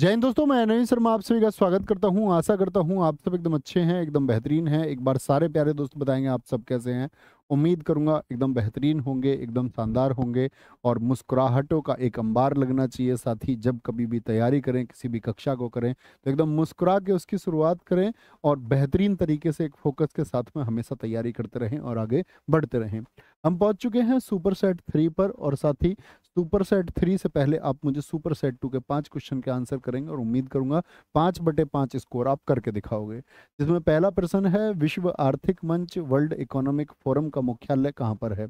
जैन दोस्तों मैं नवीन शर्मा आप सभी का स्वागत करता हूं आशा करता हूं आप सब एकदम अच्छे हैं एकदम बेहतरीन हैं एक बार सारे प्यारे दोस्त बताएंगे आप सब कैसे हैं उम्मीद करूंगा एकदम बेहतरीन होंगे एकदम शानदार होंगे और मुस्कुराहटों का एक अंबार लगना चाहिए साथ ही जब कभी भी तैयारी करें किसी भी कक्षा को करें तो एकदम मुस्कुरा के उसकी शुरुआत करें और बेहतरीन तरीके से एक फोकस के साथ में हमेशा तैयारी करते रहें और आगे बढ़ते रहें हम पहुंच चुके हैं सुपर सेट थ्री पर और साथ ही सुपर सेट थ्री से पहले आप मुझे सुपर सेट टू के पांच क्वेश्चन के आंसर करेंगे और उम्मीद करूंगा पांच बटे पांच स्कोर आप करके दिखाओगे जिसमें पहला प्रश्न है विश्व आर्थिक मंच वर्ल्ड इकोनॉमिक फोरम का मुख्यालय कहाँ पर है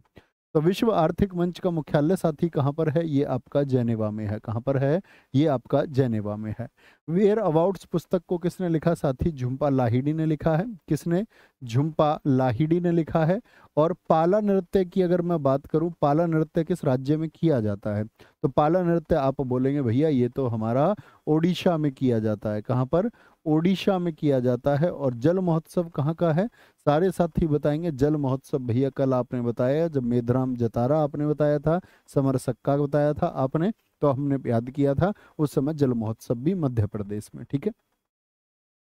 तो विश्व आर्थिक मंच का मुख्यालय साथी कहाँ पर है ये आपका जेनेवा में है कहाँ पर है ये आपका जेनेवा में है वेयर अबाउट्स पुस्तक को किसने लिखा साथी झुम्पा लाहिडी ने लिखा है किसने झुम्पा लाहिडी ने लिखा है और पाला नृत्य की अगर मैं बात करूं पाला नृत्य किस राज्य में किया जाता है तो पाला नृत्य आप बोलेंगे भैया ये तो हमारा ओडिशा में किया जाता है कहाँ पर ओडिशा में किया जाता है और जल महोत्सव कहाँ का है सारे साथी बताएंगे जल महोत्सव भैया कल आपने बताया जब मेधराम जतारा आपने बताया था समर सक्का बताया था आपने तो हमने याद किया था उस समय जल महोत्सव भी मध्य प्रदेश में ठीक है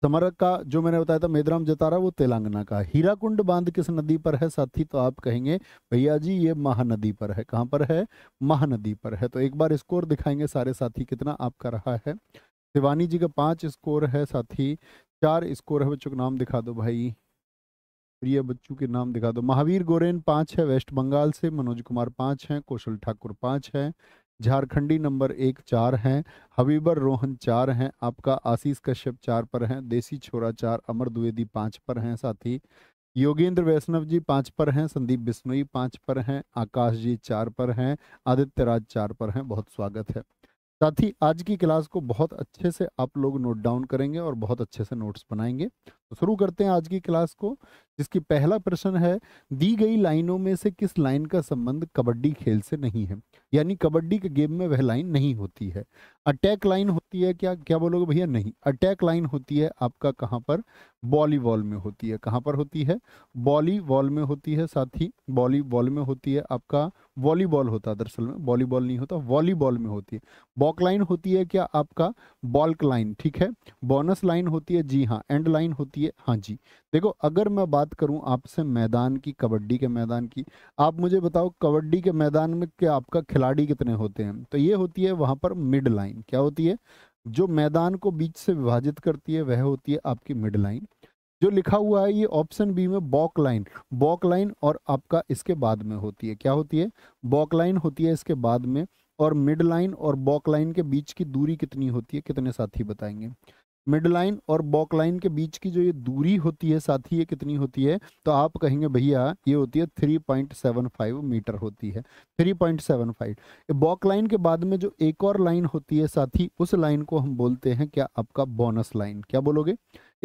समर का जो मैंने बताया था मेदराम जतारा वो तेलंगाना का हीराकुंड बांध किस नदी पर है साथी तो आप कहेंगे भैया जी ये महानदी पर है कहाँ पर है महानदी पर है तो एक बार स्कोर दिखाएंगे सारे साथी कितना आपका रहा है शिवानी जी का पांच स्कोर है साथी चार स्कोर है बच्चों का नाम दिखा दो भाई प्रिय बच्चों के नाम दिखा दो महावीर गोरेन पांच है वेस्ट बंगाल से मनोज कुमार पांच है कौशल ठाकुर पांच है झारखंडी नंबर एक चार हैं हबीबर रोहन चार हैं आपका आशीष कश्यप चार पर हैं देसी छोरा चार अमर द्विवेदी पांच पर हैं साथी योगेंद्र वैष्णव जी पांच पर हैं संदीप बिश्नोई पांच पर हैं आकाश जी चार पर हैं आदित्य राज चार पर हैं बहुत स्वागत है साथ ही आज की क्लास को बहुत अच्छे से आप लोग नोट डाउन करेंगे और बहुत अच्छे से नोट्स बनाएंगे शुरू करते हैं आज की क्लास को जिसकी पहला प्रश्न है दी गई लाइनों में से किस लाइन का संबंध कबड्डी खेल से नहीं है यानी कबड्डी के गेम में वह लाइन नहीं होती है अटैक लाइन होती है क्या क्या बोलोगे भैया नहीं अटैक लाइन होती है आपका कहाँ पर वॉलीबॉल में होती है कहाँ पर होती है वॉलीबॉल में होती है साथ ही वॉलीबॉल में होती है आपका वॉलीबॉल होता है दरअसल में वॉलीबॉल नहीं होता वॉलीबॉल में होती है बॉक लाइन होती है क्या आपका बॉल्क लाइन ठीक है बोनस लाइन होती है जी हाँ एंड लाइन होती है चाहिए हाँ जी देखो अगर मैं बात करूं आपसे मैदान की कबड्डी के मैदान की आप मुझे बताओ कबड्डी के मैदान में क्या आपका खिलाड़ी कितने होते हैं तो ये होती है वहां पर मिड लाइन क्या होती है जो मैदान को बीच से विभाजित करती है वह होती है आपकी मिड लाइन जो लिखा हुआ है ये ऑप्शन बी में बॉक लाइन बॉक लाइन और आपका इसके बाद में होती है क्या होती है बॉक लाइन होती है इसके बाद में और मिड लाइन और बॉक लाइन के बीच की दूरी कितनी होती है कितने साथी बताएंगे मिड लाइन और बॉक लाइन के बीच की जो ये दूरी होती है साथ ही ये कितनी होती है तो आप कहेंगे भैया ये होती है 3.75 मीटर होती है 3.75 बॉक लाइन के बाद में जो एक और लाइन होती है साथ ही उस लाइन को हम बोलते हैं क्या आपका बोनस लाइन क्या बोलोगे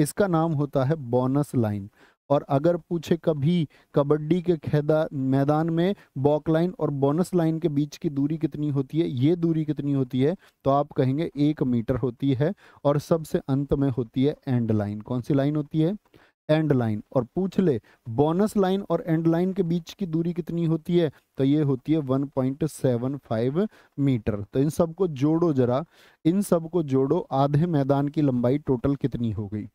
इसका नाम होता है बोनस लाइन और अगर पूछे कभी कबड्डी के खेदा मैदान में बॉक लाइन और बोनस लाइन के बीच की दूरी कितनी होती है ये दूरी कितनी होती है तो आप कहेंगे एक मीटर होती है और सबसे अंत में होती है एंड लाइन कौन सी लाइन होती है एंड लाइन और पूछ ले बोनस लाइन और एंड लाइन के बीच की दूरी कितनी होती है तो ये होती है 1.75 मीटर तो इन सबको जोड़ो जरा इन सबको जोड़ो आधे मैदान की लंबाई टोटल कितनी हो गई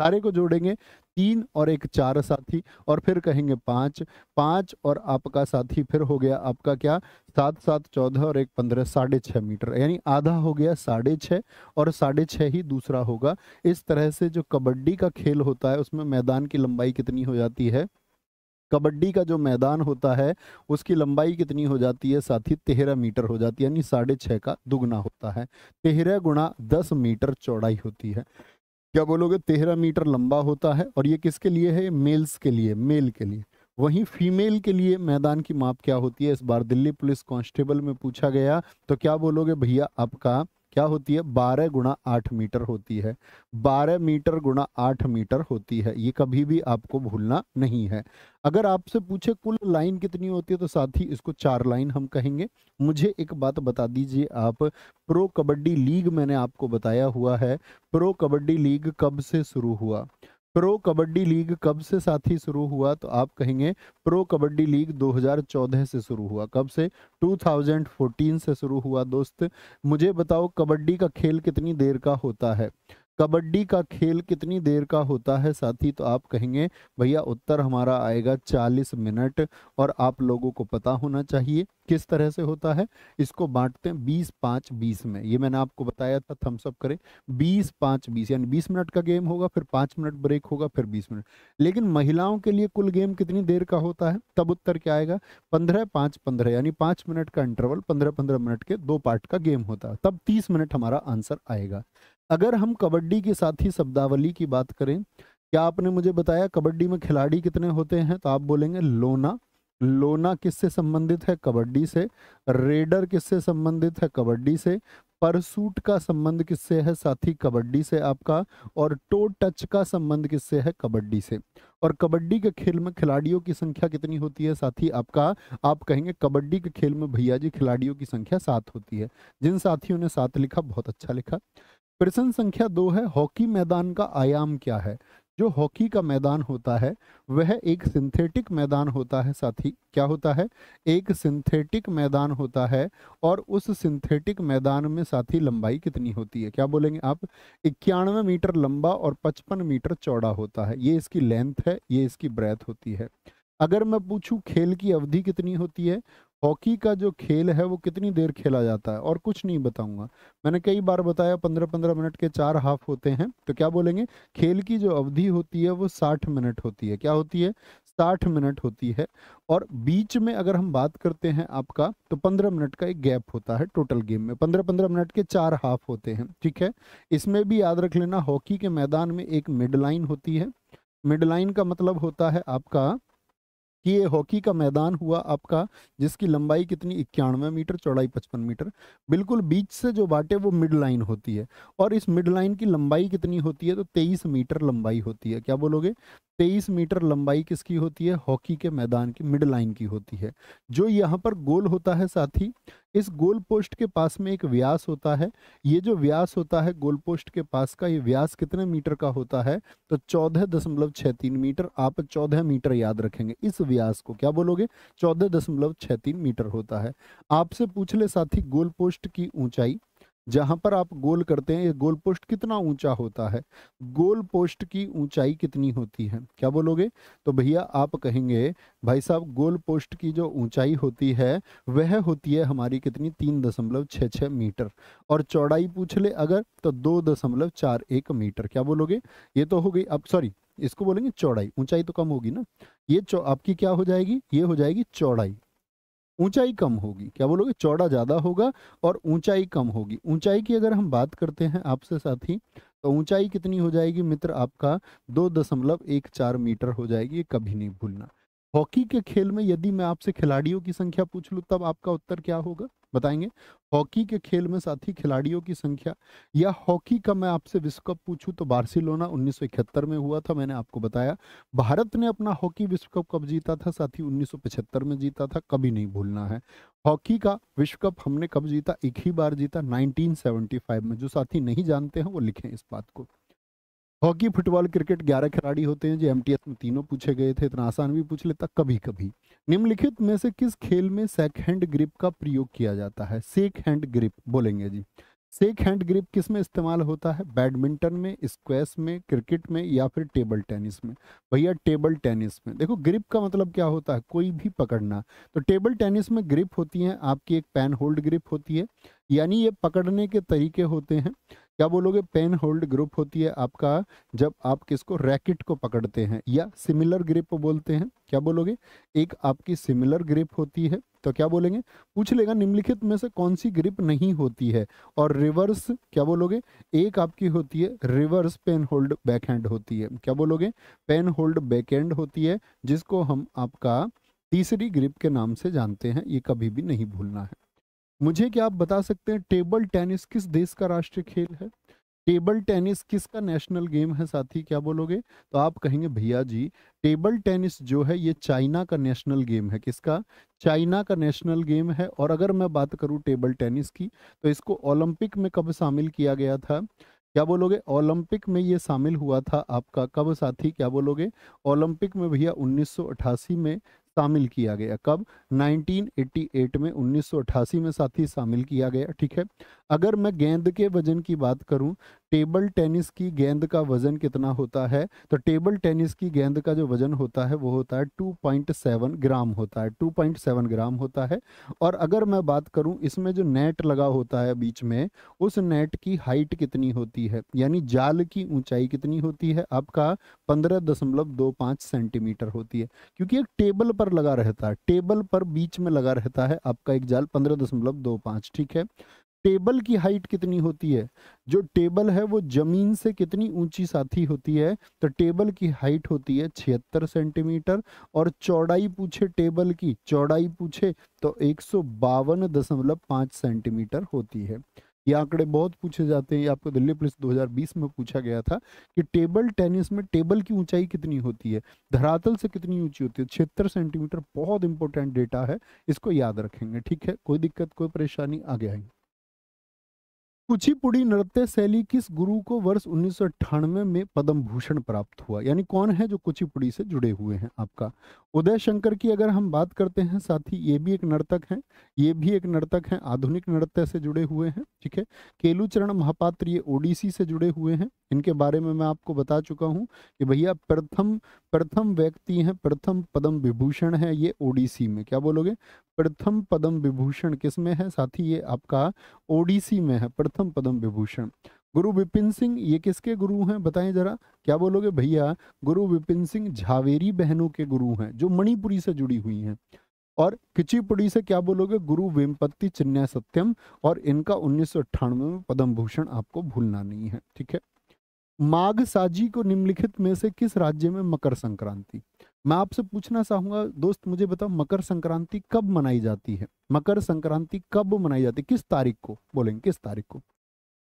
सारे को जोड़ेंगे तीन और एक चार साथी और फिर कहेंगे पाँच पाँच और आपका साथी फिर हो गया आपका क्या सात सात चौदह और एक पंद्रह साढ़े छः मीटर यानी आधा हो गया साढ़े छः और साढ़े छः ही दूसरा होगा इस तरह से जो कबड्डी का खेल होता है उसमें मैदान की लंबाई कितनी हो जाती है कबड्डी का जो मैदान होता है उसकी लंबाई कितनी हो जाती है साथ ही तेरह मीटर हो जाती है यानी साढ़े छः का दुगना होता है तेरह गुणा दस मीटर चौड़ाई होती है क्या बोलोगे तेरह मीटर लंबा होता है और ये किसके लिए है मेल्स के लिए मेल के लिए वहीं फीमेल के लिए मैदान की माप क्या होती है इस बार दिल्ली पुलिस कांस्टेबल में पूछा गया तो क्या बोलोगे भैया आपका क्या होती है बारह गुणा आठ मीटर होती है बारह मीटर गुणा आठ मीटर होती है ये कभी भी आपको भूलना नहीं है अगर आपसे पूछे कुल लाइन कितनी होती है तो साथ ही इसको चार लाइन हम कहेंगे मुझे एक बात बता दीजिए आप प्रो कबड्डी लीग मैंने आपको बताया हुआ है प्रो कबड्डी लीग कब से शुरू हुआ प्रो कबड्डी लीग कब से साथी शुरू हुआ तो आप कहेंगे प्रो कबड्डी लीग 2014 से शुरू हुआ कब से 2014 से शुरू हुआ दोस्त मुझे बताओ कबड्डी का खेल कितनी देर का होता है कबड्डी का खेल कितनी देर का होता है साथी तो आप कहेंगे भैया उत्तर हमारा आएगा 40 मिनट और आप लोगों को पता होना चाहिए किस तरह से होता है इसको बांटते हैं 20 पाँच 20 में ये मैंने आपको बताया था थम्सअप करें 20 पाँच 20 यानी 20 मिनट का गेम होगा फिर पाँच मिनट ब्रेक होगा फिर 20 मिनट लेकिन महिलाओं के लिए कुल गेम कितनी देर का होता है तब उत्तर क्या आएगा पंद्रह पाँच पंद्रह यानी पाँच मिनट का इंटरवल पंद्रह पंद्रह मिनट के दो पार्ट का गेम होता है तब तीस मिनट हमारा आंसर आएगा अगर हम कबड्डी के साथ ही शब्दावली की बात करें क्या आपने मुझे बताया कबड्डी में खिलाड़ी कितने होते हैं तो आप बोलेंगे लोना लोना किससे संबंधित है कबड्डी से रेडर किससे संबंधित है कबड्डी से परसूट का संबंध किससे है साथी कबड्डी से आपका और टो टच का संबंध किससे है कबड्डी से और कबड्डी के खेल में खिलाड़ियों की संख्या कितनी होती है साथी आपका आप कहेंगे कबड्डी के खेल में भैया जी खिलाड़ियों की संख्या सात होती है जिन साथियों ने सात लिखा बहुत अच्छा लिखा प्रश्न संख्या दो है हॉकी मैदान का आयाम क्या है जो हॉकी का मैदान होता है वह एक सिंथेटिक मैदान होता है साथी क्या होता है एक सिंथेटिक मैदान होता है और उस सिंथेटिक मैदान में साथी लंबाई कितनी होती है क्या बोलेंगे आप इक्यानवे मीटर लंबा और पचपन मीटर चौड़ा होता है ये इसकी लेंथ है ये इसकी ब्रेथ होती है अगर मैं पूछूं खेल की अवधि कितनी होती है हॉकी का जो खेल है वो कितनी देर खेला जाता है और कुछ नहीं बताऊंगा मैंने कई बार बताया पंद्रह पंद्रह मिनट के चार हाफ होते हैं तो क्या बोलेंगे खेल की जो अवधि होती है वो साठ मिनट होती है क्या होती है साठ मिनट होती है और बीच में अगर हम बात करते हैं आपका तो पंद्रह मिनट का एक गैप होता है टोटल गेम में पंद्रह पंद्रह मिनट के चार हाफ होते हैं ठीक है इसमें भी याद रख लेना हॉकी के मैदान में एक मिड लाइन होती है मिड लाइन का मतलब होता है आपका कि ये हॉकी का मैदान हुआ आपका जिसकी लंबाई कितनी इक्यानवे मीटर चौड़ाई पचपन मीटर बिल्कुल बीच से जो बाटे वो मिड लाइन होती है और इस मिड लाइन की लंबाई कितनी होती है तो तेईस मीटर लंबाई होती है क्या बोलोगे तेईस मीटर लंबाई किसकी होती है हॉकी के मैदान की मिड लाइन की होती है जो यहाँ पर गोल होता है साथी इस गोल पोस्ट के पास में एक व्यास होता है ये जो व्यास होता है गोल पोस्ट के पास का ये व्यास कितने मीटर का होता है तो चौदह दशमलव छः तीन मीटर आप चौदह मीटर याद रखेंगे इस व्यास को क्या बोलोगे चौदह दशमलव छः तीन मीटर होता है आपसे पूछ ले साथी गोल पोस्ट की ऊंचाई जहाँ पर आप गोल करते हैं ये गोल पोस्ट कितना ऊंचा होता है गोल पोस्ट की ऊंचाई कितनी होती है क्या बोलोगे तो भैया आप कहेंगे भाई साहब गोल पोस्ट की जो ऊंचाई होती है वह होती है हमारी कितनी तीन दशमलव छः छः मीटर और चौड़ाई पूछ ले अगर तो दो दशमलव चार एक मीटर क्या बोलोगे ये तो हो गई अब सॉरी इसको बोलेंगे चौड़ाई ऊंचाई तो कम होगी ना ये आपकी क्या हो जाएगी ये हो जाएगी चौड़ाई ऊंचाई कम होगी क्या बोलोगे चौड़ा ज़्यादा होगा और ऊंचाई कम होगी ऊंचाई की अगर हम बात करते हैं आपसे साथी तो ऊंचाई कितनी हो जाएगी मित्र आपका दो दशमलव एक चार मीटर हो जाएगी ये कभी नहीं भूलना हॉकी के खेल में यदि मैं आपसे खिलाड़ियों की संख्या पूछ लूँ तब आपका उत्तर क्या होगा बताएंगे हॉकी के खेल में साथी खिलाड़ियों की संख्या या हॉकी का मैं आपसे विश्व कप पूछूं तो बार्सिलोना उन्नीस में हुआ था मैंने आपको बताया भारत ने अपना हॉकी विश्व कप कब जीता था साथी उन्नीस में जीता था कभी नहीं भूलना है हॉकी का विश्व कप हमने कब जीता एक ही बार जीता 1975 में जो साथी नहीं जानते हैं वो लिखें इस बात को हॉकी फुटबॉल क्रिकेट ग्यारह खिलाड़ी होते हैं जो एम में तीनों पूछे गए थे इतना आसान भी पूछ लेता कभी कभी निम्नलिखित में से किस खेल में सेक हैंड ग्रिप का प्रयोग किया जाता है सेक हैंड ग्रिप बोलेंगे जी सेक हैंड ग्रिप किस में इस्तेमाल होता है बैडमिंटन में स्क्वैश में क्रिकेट में या फिर टेबल टेनिस में भैया टेबल टेनिस में देखो ग्रिप का मतलब क्या होता है कोई भी पकड़ना तो टेबल टेनिस में ग्रिप होती है आपकी एक पैन होल्ड ग्रिप होती है यानी ये पकड़ने के तरीके होते हैं क्या बोलोगे पेन होल्ड ग्रुप होती है आपका जब आप किसको रैकेट को पकड़ते हैं या सिमिलर ग्रिप बोलते हैं क्या बोलोगे एक आपकी सिमिलर ग्रिप होती है तो क्या बोलेंगे पूछ लेगा निम्नलिखित में से कौन सी ग्रिप नहीं होती है और रिवर्स क्या बोलोगे एक आपकी होती है reverse penhold backhand होती है क्या बोलोगे पेन होल्ड बैक हैंड होती है जिसको हम आपका तीसरी ग्रिप के नाम से जानते हैं ये कभी भी नहीं भूलना है मुझे क्या आप बता सकते हैं टेबल टेनिस किस देश का राष्ट्रीय खेल है टेबल टेनिस किसका नेशनल गेम है साथी क्या बोलोगे तो आप कहेंगे भैया जी टेबल टेनिस जो है ये चाइना का नेशनल गेम है किसका चाइना का नेशनल गेम है और अगर मैं बात करूं टेबल टेनिस की तो इसको ओलंपिक में कब शामिल किया गया था क्या बोलोगे ओलंपिक में ये शामिल हुआ था आपका कब साथी क्या बोलोगे ओलंपिक में भैया 1988 में शामिल किया गया कब 1988 में 1988 में साथी शामिल किया गया ठीक है अगर मैं गेंद के वजन की बात करूं टेबल टेनिस की गेंद का वजन कितना होता है तो टेबल टेनिस की गेंद का जो वजन होता है वो होता है 2.7 ग्राम होता है 2.7 ग्राम होता है और अगर मैं बात करूं इसमें जो नेट लगा होता है बीच में उस नेट की हाइट कितनी होती है यानी जाल की ऊंचाई कितनी होती है आपका 15.25 सेंटीमीटर होती है क्योंकि एक टेबल पर लगा रहता है टेबल पर बीच में लगा रहता है आपका एक जाल पंद्रह ठीक है टेबल की हाइट कितनी होती है जो टेबल है वो जमीन से कितनी ऊंची साथी होती है तो टेबल की हाइट होती है छिहत्तर सेंटीमीटर और चौड़ाई पूछे टेबल की चौड़ाई पूछे तो एक सेंटीमीटर होती है ये आंकड़े बहुत पूछे जाते हैं ये आपको दिल्ली पुलिस 2020 में पूछा गया था कि टेबल टेनिस में टेबल की ऊंचाई कितनी होती है धरातल से कितनी ऊंची होती है छिहत्तर सेंटीमीटर बहुत इंपॉर्टेंट डेटा है इसको याद रखेंगे ठीक है कोई दिक्कत कोई परेशानी आगे आएंगे कुचिपुड़ी नृत्य शैली किस गुरु को वर्ष उन्नीस में पद्म भूषण प्राप्त हुआ यानी कौन है जो कुचिपुड़ी से जुड़े हुए हैं आपका उदय शंकर की अगर हम बात करते हैं साथ ही ये भी एक नर्तक हैं ये भी एक नर्तक हैं आधुनिक नृत्य से जुड़े हुए हैं ठीक है केलुचरण महापात्र ये ओडिसी से जुड़े हुए हैं इनके बारे में मैं आपको बता चुका हूँ कि भैया प्रथम प्रथम व्यक्ति हैं प्रथम पद्म विभूषण है ये ओडिसी में क्या बोलोगे प्रथम पद्म विभूषण किस में है साथ ही ये आपका ओडिसी में है प्रथम पदम विभूषण गुरु विपिन सिंह ये किसके गुरु हैं बताएं जरा क्या बोलोगे भैया गुरु विपिन सिंह झावेरी बहनों के गुरु हैं जो मणिपुरी से जुड़ी हुई हैं और किचीपुड़ी से क्या बोलोगे गुरु वेमपत्ति चिन्या सत्यम और इनका उन्नीस में पद्म भूषण आपको भूलना नहीं है ठीक है माघ साजी को निम्नलिखित में से किस राज्य में मकर संक्रांति मैं आपसे पूछना चाहूंगा दोस्त मुझे बताओ मकर संक्रांति कब मनाई जाती है मकर संक्रांति कब मनाई जाती है किस तारीख को बोलेंगे किस तारीख को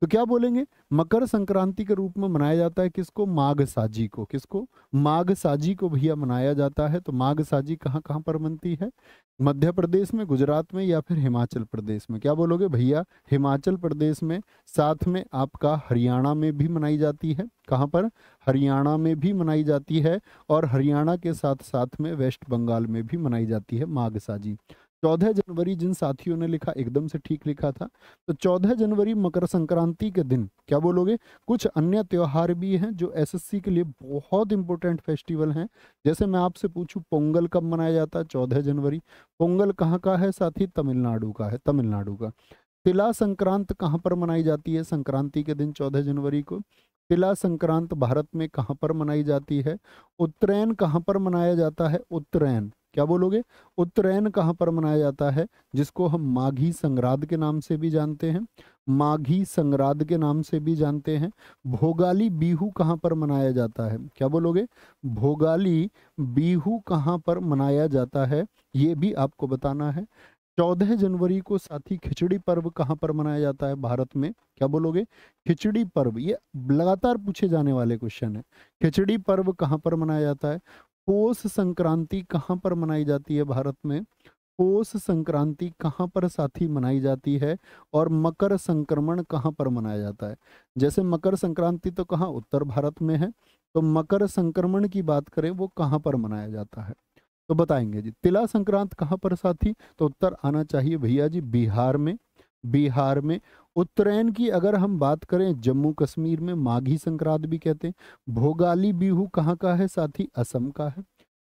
तो क्या बोलेंगे मकर संक्रांति के रूप में मनाया जाता है किसको माघ साजी को किसको माघ साजी को भैया मनाया जाता है तो माघ साजी कहाँ कहाँ पर बनती है मध्य प्रदेश में गुजरात में या फिर हिमाचल प्रदेश में क्या बोलोगे भैया हिमाचल प्रदेश में साथ में आपका हरियाणा में भी मनाई जाती है कहाँ पर हरियाणा में भी मनाई जाती है और हरियाणा के साथ साथ में वेस्ट बंगाल में भी मनाई जाती है माघ साजी चौदह जनवरी जिन साथियों ने लिखा एकदम से ठीक लिखा था तो चौदह जनवरी मकर संक्रांति के दिन क्या बोलोगे कुछ अन्य त्यौहार भी हैं जो एसएससी के लिए बहुत इंपॉर्टेंट फेस्टिवल हैं जैसे मैं आपसे पूछूं पोंगल कब मनाया जाता है चौदह जनवरी पोंगल कहाँ का है साथी तमिलनाडु का है तमिलनाडु का तिला संक्रांत कहाँ पर मनाई जाती है संक्रांति के दिन चौदह जनवरी को तिला संक्रांत भारत में कहाँ पर मनाई जाती है उत्तरायण कहाँ पर मनाया जाता है उत्तरायण क्या बोलोगे उत्तरायण कहाँ पर मनाया जाता है जिसको हम माघी संग्राद के नाम से भी जानते हैं माघी संग्राद के नाम से भी जानते हैं भोगाली बिहू कहाँ पर मनाया जाता है क्या बोलोगे भोगाली बिहू कहाँ पर मनाया जाता है ये भी आपको बताना है चौदह जनवरी को साथी खिचड़ी पर्व कहाँ पर मनाया जाता है भारत में क्या बोलोगे खिचड़ी पर्व ये लगातार पूछे जाने वाले क्वेश्चन है खिचड़ी पर्व कहाँ पर मनाया जाता है पोष संक्रांति कहाँ पर मनाई जाती है भारत में पोष संक्रांति कहाँ पर साथी मनाई जाती है और मकर संक्रमण कहाँ पर मनाया जाता है जैसे मकर संक्रांति तो कहाँ उत्तर भारत में है तो मकर संक्रमण की बात करें वो कहाँ पर मनाया जाता है तो बताएंगे जी तिला संक्रांत कहाँ पर साथी तो उत्तर आना चाहिए भैया जी बिहार में बिहार में उत्तरायण की अगर हम बात करें जम्मू कश्मीर में माघी संक्रांत भी कहते हैं भोगाली बिहू कहाँ का है साथ ही असम का है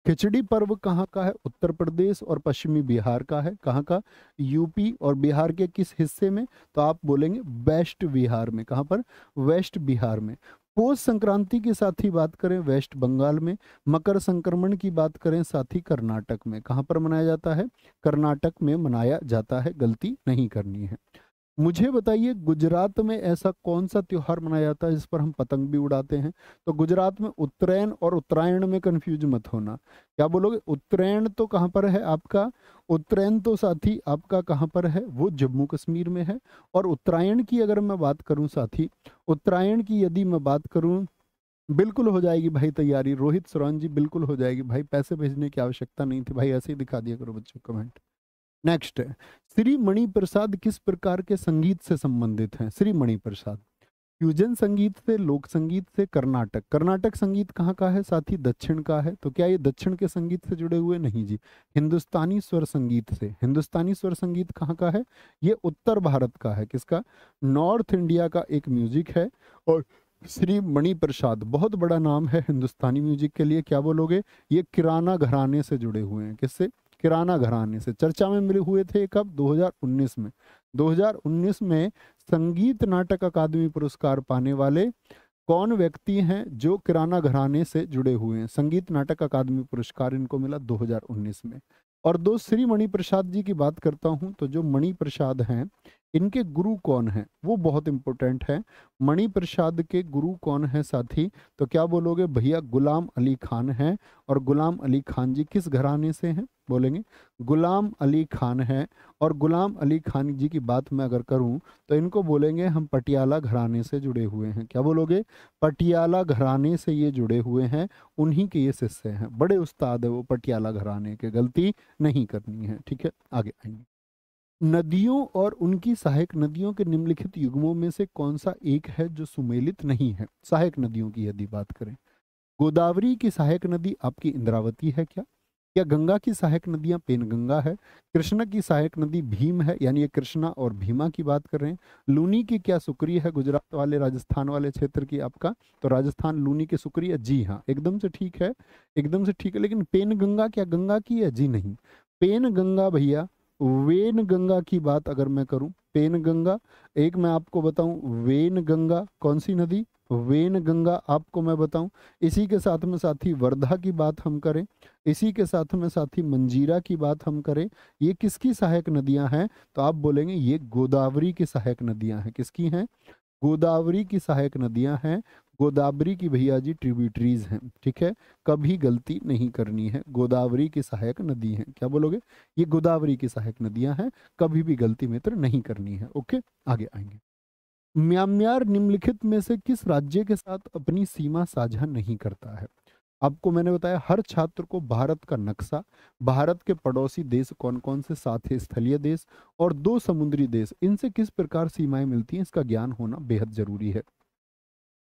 खिचड़ी पर्व कहाँ का है उत्तर प्रदेश और पश्चिमी बिहार का है कहाँ का यूपी और बिहार के किस हिस्से में तो आप बोलेंगे वेस्ट बिहार में कहाँ पर वेस्ट बिहार में पोष संक्रांति के साथ ही बात करें वेस्ट बंगाल में मकर संक्रमण की बात करें साथ ही कर्नाटक में कहां पर मनाया जाता है कर्नाटक में मनाया जाता है गलती नहीं करनी है मुझे बताइए गुजरात में ऐसा कौन सा त्यौहार मनाया जाता है जिस पर हम पतंग भी उड़ाते हैं तो गुजरात में उत्तरायण और उत्तरायण में कंफ्यूज मत होना क्या बोलोगे उत्तरायण तो कहाँ पर है आपका उत्तरायण तो साथी आपका कहाँ पर है वो जम्मू कश्मीर में है और उत्तरायण की अगर मैं बात करूँ साथी उत्तरायण की यदि मैं बात करूँ बिल्कुल हो जाएगी भाई तैयारी रोहित सुरान जी बिल्कुल हो जाएगी भाई पैसे भेजने की आवश्यकता नहीं थी भाई ऐसे ही दिखा दिया करो बच्चों कमेंट नेक्स्ट श्री मणि प्रसाद किस प्रकार के संगीत से संबंधित हैं श्री मणि प्रसाद फ्यूजन संगीत से लोक संगीत से कर्नाटक कर्नाटक संगीत कहाँ का है साथ ही दक्षिण का है तो क्या ये दक्षिण के संगीत से जुड़े हुए नहीं जी हिंदुस्तानी स्वर संगीत से हिंदुस्तानी स्वर संगीत कहाँ का है ये उत्तर भारत का है किसका नॉर्थ इंडिया का एक म्यूजिक है और श्री मणि प्रसाद बहुत बड़ा नाम है हिंदुस्तानी म्यूजिक के लिए क्या बोलोगे ये किराना घराने से जुड़े हुए हैं किससे किराना घराने से चर्चा में मिले हुए थे कब 2019 में 2019 में संगीत नाटक अकादमी पुरस्कार पाने वाले कौन व्यक्ति हैं जो किराना घराने से जुड़े हुए हैं संगीत नाटक अकादमी पुरस्कार इनको मिला 2019 में और दो श्री मणि प्रसाद जी की बात करता हूँ तो जो मणि प्रसाद हैं इनके गुरु कौन है वो बहुत इंपॉर्टेंट है मणि प्रसाद के गुरु कौन है साथी तो क्या बोलोगे भैया गुलाम अली खान है और गुलाम अली खान जी किस घराने से हैं बोलेंगे गुलाम अली खान है और गुलाम अली खान जी की बात मैं अगर करूं तो इनको बोलेंगे हम पटियाला घराने से जुड़े हुए हैं क्या बोलोगे पटियाला घराने से ये जुड़े हुए हैं उन्हीं के ये शिष्य हैं बड़े उस्ताद है वो पटियाला घराने के गलती नहीं करनी है ठीक है आगे आएंगे नदियों और उनकी सहायक नदियों के निम्नलिखित युग्मों में से कौन सा एक है जो सुमेलित नहीं है सहायक नदियों की यदि बात करें गोदावरी की सहायक नदी आपकी इंद्रावती है क्या क्या गंगा की सहायक नदियां पेनगंगा है कृष्णा की सहायक नदी भीम है यानी ये कृष्णा और भीमा की बात कर रहे हैं लूनी की क्या सुक्री है गुजरात वाले राजस्थान वाले क्षेत्र की आपका तो राजस्थान लूनी की सुक्री है जी हाँ एकदम से ठीक है एकदम से ठीक है लेकिन पेनगंगा क्या गंगा की है जी नहीं पेनगंगा भैया वेन गंगा की बात अगर मैं करूं पेन गंगा एक मैं आपको बताऊं वेन गंगा कौन सी नदी वेन गंगा आपको मैं बताऊं इसी के साथ में साथी वर्धा की बात हम करें इसी के साथ में साथी मंजीरा की बात हम करें ये किसकी सहायक नदियां हैं तो आप बोलेंगे ये गोदावरी की सहायक नदियां हैं किसकी हैं गोदावरी की सहायक नदियां हैं गोदावरी की भैया जी ट्रिब्यूटरीज हैं ठीक है कभी गलती नहीं करनी है गोदावरी की सहायक नदी हैं क्या बोलोगे ये गोदावरी की सहायक नदियां हैं कभी भी गलती मित्र नहीं करनी है ओके आगे आएंगे म्यांमार निम्नलिखित में से किस राज्य के साथ अपनी सीमा साझा नहीं करता है आपको मैंने बताया हर छात्र को भारत का नक्शा भारत के पड़ोसी देश कौन कौन से साथ है स्थलीय देश और दो समुद्री देश इनसे किस प्रकार सीमाएं मिलती हैं इसका ज्ञान होना बेहद जरूरी है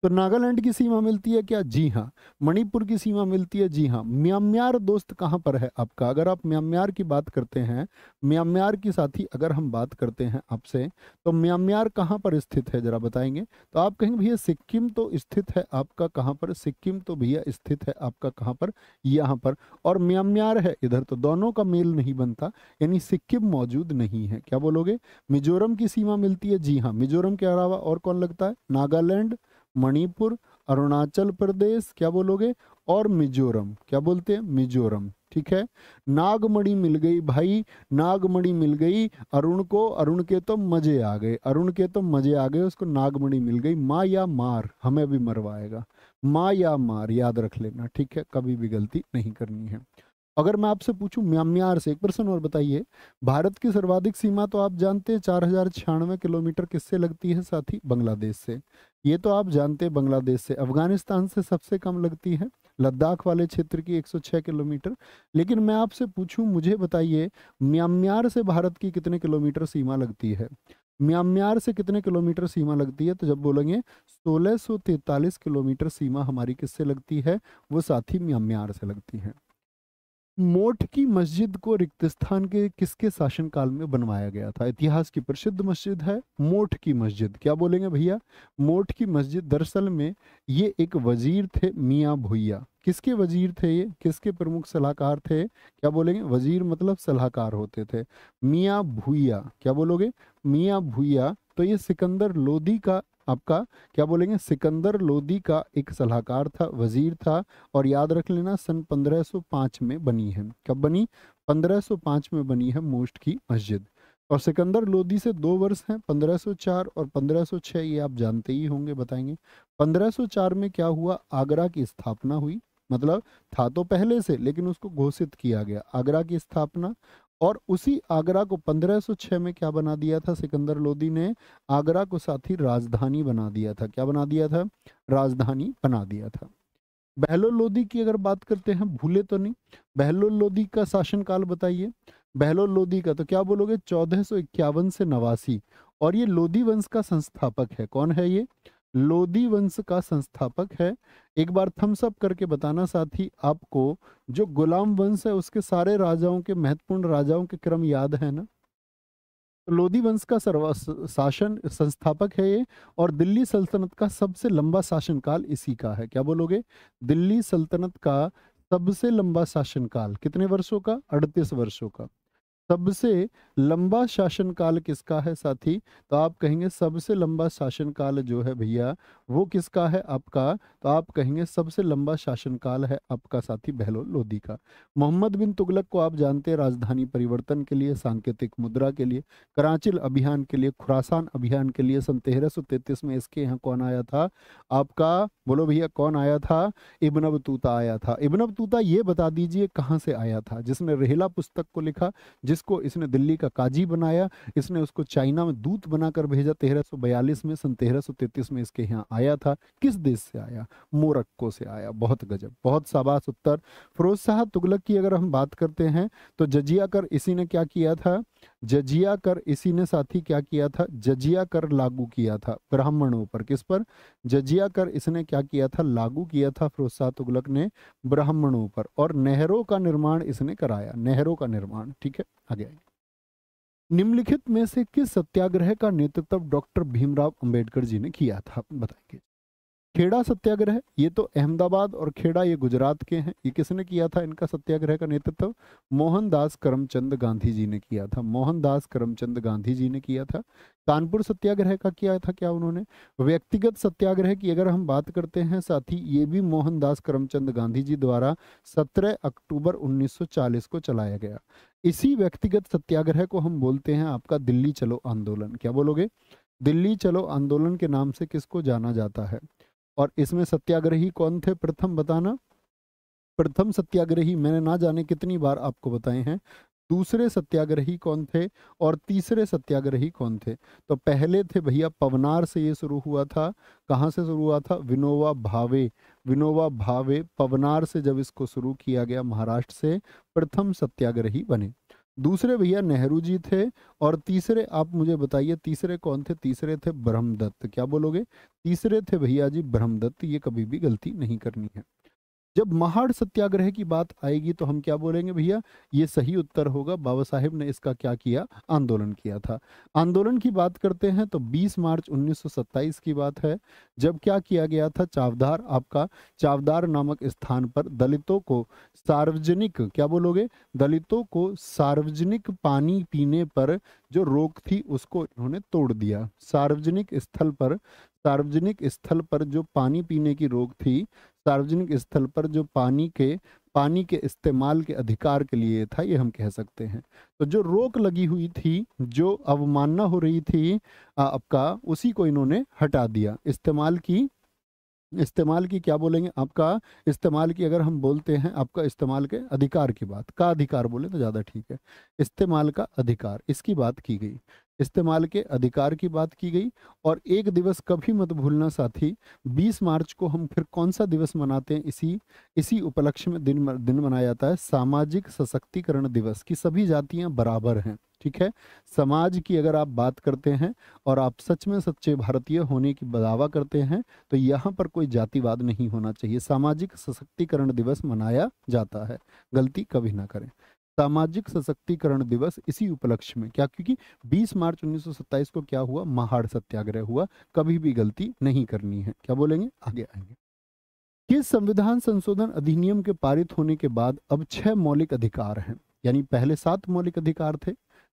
तो नागालैंड की सीमा मिलती है क्या जी हाँ मणिपुर की सीमा मिलती है जी हाँ म्यांमार दोस्त कहाँ पर है आपका अगर आप म्यांमार की बात करते हैं म्यांमार की साथी अगर हम बात करते हैं आपसे तो म्यांमार कहाँ पर स्थित है जरा बताएंगे तो आप कहेंगे भैया सिक्किम तो स्थित है आपका कहाँ पर सिक्किम तो भैया स्थित है आपका कहाँ पर यहाँ पर और म्यांमार है इधर तो दोनों का मेल नहीं बनता यानी सिक्किम मौजूद नहीं है क्या बोलोगे मिजोरम की सीमा मिलती है जी हाँ मिजोरम के अलावा और कौन लगता है नागालैंड मणिपुर अरुणाचल प्रदेश क्या बोलोगे और मिजोरम क्या बोलते हैं मिजोरम ठीक है नागमणि मिल गई भाई नागमणि मिल गई अरुण को अरुण के तो मजे आ गए अरुण के तो मजे आ गए उसको नागमणि मिल गई माँ या मार हमें भी मरवाएगा माँ या मार याद रख लेना ठीक है कभी भी गलती नहीं करनी है अगर मैं आपसे पूछूं म्यांमार से एक प्रश्न और बताइए भारत की सर्वाधिक सीमा तो आप जानते हैं चार हजार छियानवे किलोमीटर किससे लगती है साथ ही बांग्लादेश से ये तो आप जानते हैं बांग्लादेश से अफगानिस्तान से सबसे कम लगती है लद्दाख वाले क्षेत्र की 106 किलोमीटर लेकिन मैं आपसे पूछूं मुझे बताइए म्यांमार से भारत की कितने किलोमीटर सीमा लगती है म्यांमार से कितने किलोमीटर सीमा लगती है तो जब बोलेंगे 1643 किलोमीटर सीमा हमारी किससे लगती है वो साथ ही म्यांमार से लगती है मोट की मस्जिद को रिक्तस्थान के किसके शासनकाल में बनवाया गया था इतिहास की प्रसिद्ध मस्जिद है मोट की मस्जिद क्या बोलेंगे भैया मोट की मस्जिद दरअसल में ये एक वजीर थे मियाँ भुइया किसके वजीर थे ये किसके प्रमुख सलाहकार थे क्या बोलेंगे वजीर मतलब सलाहकार होते थे मियाँ भुइया क्या बोलोगे मियाँ भुइया तो ये सिकंदर लोदी का आपका क्या बोलेंगे सिकंदर लोदी का एक सलाहकार था वजीर था और याद रख लेना सन 1505 में बनी है कब बनी 1505 में बनी है मोस्ट की मस्जिद और सिकंदर लोदी से दो वर्ष हैं 1504 और 1506 ये आप जानते ही होंगे बताएंगे 1504 में क्या हुआ आगरा की स्थापना हुई मतलब था तो पहले से लेकिन उसको घोषित किया गया आगरा की स्थापना और उसी आगरा को 1506 में क्या बना दिया था सिकंदर लोदी ने आगरा को साथ ही राजधानी बना दिया था क्या बना दिया था राजधानी बना दिया था बहलोल लोदी की अगर बात करते हैं भूले तो नहीं बहलोल लोदी का शासनकाल बताइए बहलोल लोदी का तो क्या बोलोगे चौदह से नवासी और ये लोधी वंश का संस्थापक है कौन है ये लोधी वंश का संस्थापक है एक बार थम्सअप करके बताना साथी आपको जो गुलाम वंश है उसके सारे राजाओं के महत्वपूर्ण राजाओं के क्रम याद है ना तो लोधी वंश का सर्व शासन संस्थापक है ये और दिल्ली सल्तनत का सबसे लंबा शासनकाल इसी का है क्या बोलोगे दिल्ली सल्तनत का सबसे लंबा शासनकाल कितने वर्षों का अड़तीस वर्षों का सबसे लंबा शासनकाल किसका है साथी तो आप कहेंगे सबसे लंबा शासनकाल जो है भैया वो किसका है आपका तो आप कहेंगे सबसे लंबा शासनकाल है आपका साथी बहलोल लोधी का मोहम्मद बिन तुगलक को आप जानते हैं राजधानी परिवर्तन के लिए सांकेतिक मुद्रा के लिए कराचिल अभियान के लिए खुरासान अभियान के लिए सन तेरह में इसके यहाँ कौन आया था आपका बोलो भैया कौन आया था इबनब तूता आया था इबनब तूता ये बता दीजिए कहाँ से आया था जिसने रेहला पुस्तक को लिखा जिस जिसको इसने दिल्ली का काजी बनाया इसने उसको चाइना में दूत बनाकर भेजा बयालीस में सन 1333 में इसके यहाँ आया था किस देश से आया मोरक्को से आया बहुत गजब बहुत शाबाश उत्तर फिरोज शाह तुगलक की अगर हम बात करते हैं तो जजिया कर इसी ने क्या किया था जजिया कर इसी ने साथी क्या किया था जजिया कर लागू किया था ब्राह्मणों पर किस पर जजिया कर इसने क्या किया था लागू किया था फिरोज शाह तुगलक ने ब्राह्मणों पर और नहरों का निर्माण इसने कराया नहरों का निर्माण ठीक है आगे आइए निम्नलिखित में से किस सत्याग्रह का नेतृत्व डॉक्टर भीमराव अंबेडकर जी ने किया था बताएंगे खेड़ा सत्याग्रह ये तो अहमदाबाद और खेड़ा ये गुजरात के हैं ये किसने किया था इनका सत्याग्रह का नेतृत्व मोहनदास करमचंद गांधी जी ने किया था मोहनदास करमचंद गांधी जी ने किया था कानपुर सत्याग्रह का किया था क्या उन्होंने व्यक्तिगत सत्याग्रह की अगर हम बात करते हैं साथ ही ये भी मोहनदास करमचंद गांधी जी द्वारा सत्रह अक्टूबर उन्नीस को चलाया गया इसी व्यक्तिगत सत्याग्रह को हम बोलते हैं आपका दिल्ली चलो आंदोलन क्या बोलोगे दिल्ली चलो आंदोलन के नाम से किसको जाना जाता है और इसमें सत्याग्रही कौन थे प्रथम बताना प्रथम सत्याग्रही मैंने ना जाने कितनी बार आपको बताए हैं दूसरे सत्याग्रही कौन थे और तीसरे सत्याग्रही कौन थे तो पहले थे भैया पवनार से ये शुरू हुआ था कहाँ से शुरू हुआ था विनोवा भावे विनोवा भावे पवनार से जब इसको शुरू किया गया महाराष्ट्र से प्रथम सत्याग्रही बने दूसरे भैया नेहरू जी थे और तीसरे आप मुझे बताइए तीसरे कौन थे तीसरे थे ब्रह्मदत्त क्या बोलोगे तीसरे थे भैया जी ब्रह्मदत्त ये कभी भी गलती नहीं करनी है जब महाड़ सत्याग्रह की बात आएगी तो हम क्या बोलेंगे भैया ये सही उत्तर होगा बाबा साहेब ने इसका क्या किया आंदोलन किया था आंदोलन की बात करते हैं तो 20 मार्च 1927 की बात है जब क्या किया गया था चावदार आपका चावदार नामक स्थान पर दलितों को सार्वजनिक क्या बोलोगे दलितों को सार्वजनिक पानी पीने पर जो रोक थी उसको इन्होंने तोड़ दिया सार्वजनिक स्थल पर सार्वजनिक स्थल पर जो पानी पीने की रोक थी सार्वजनिक स्थल पर जो पानी के पानी के इस्तेमाल के अधिकार के लिए था ये हम कह सकते हैं तो जो रोक लगी हुई थी जो अवमानना हो रही थी आपका उसी को इन्होंने हटा दिया इस्तेमाल की इस्तेमाल की क्या बोलेंगे आपका इस्तेमाल की अगर हम बोलते हैं आपका इस्तेमाल के अधिकार की बात का अधिकार बोले तो ज़्यादा ठीक है इस्तेमाल का अधिकार इसकी बात की गई इस्तेमाल के अधिकार की बात की गई और एक दिवस कभी मत भूलना साथी 20 मार्च को हम फिर कौन सा दिवस मनाते हैं इसी इसी उपलक्ष्य में दिन दिन मनाया जाता है सामाजिक सशक्तिकरण दिवस की सभी जातियां बराबर हैं ठीक है समाज की अगर आप बात करते हैं और आप सच में सच्चे भारतीय होने की दावा करते हैं तो यहाँ पर कोई जातिवाद नहीं होना चाहिए सामाजिक सशक्तिकरण दिवस मनाया जाता है गलती कभी ना करें सामाजिक सशक्तिकरण दिवस इसी उपलक्ष्य में क्या क्योंकि 20 मार्च 1927 को क्या हुआ महाड़ सत्याग्रह हुआ कभी भी गलती नहीं करनी है क्या बोलेंगे आगे आएंगे किस संविधान संशोधन अधिनियम के पारित होने के बाद अब छह मौलिक अधिकार हैं यानी पहले सात मौलिक अधिकार थे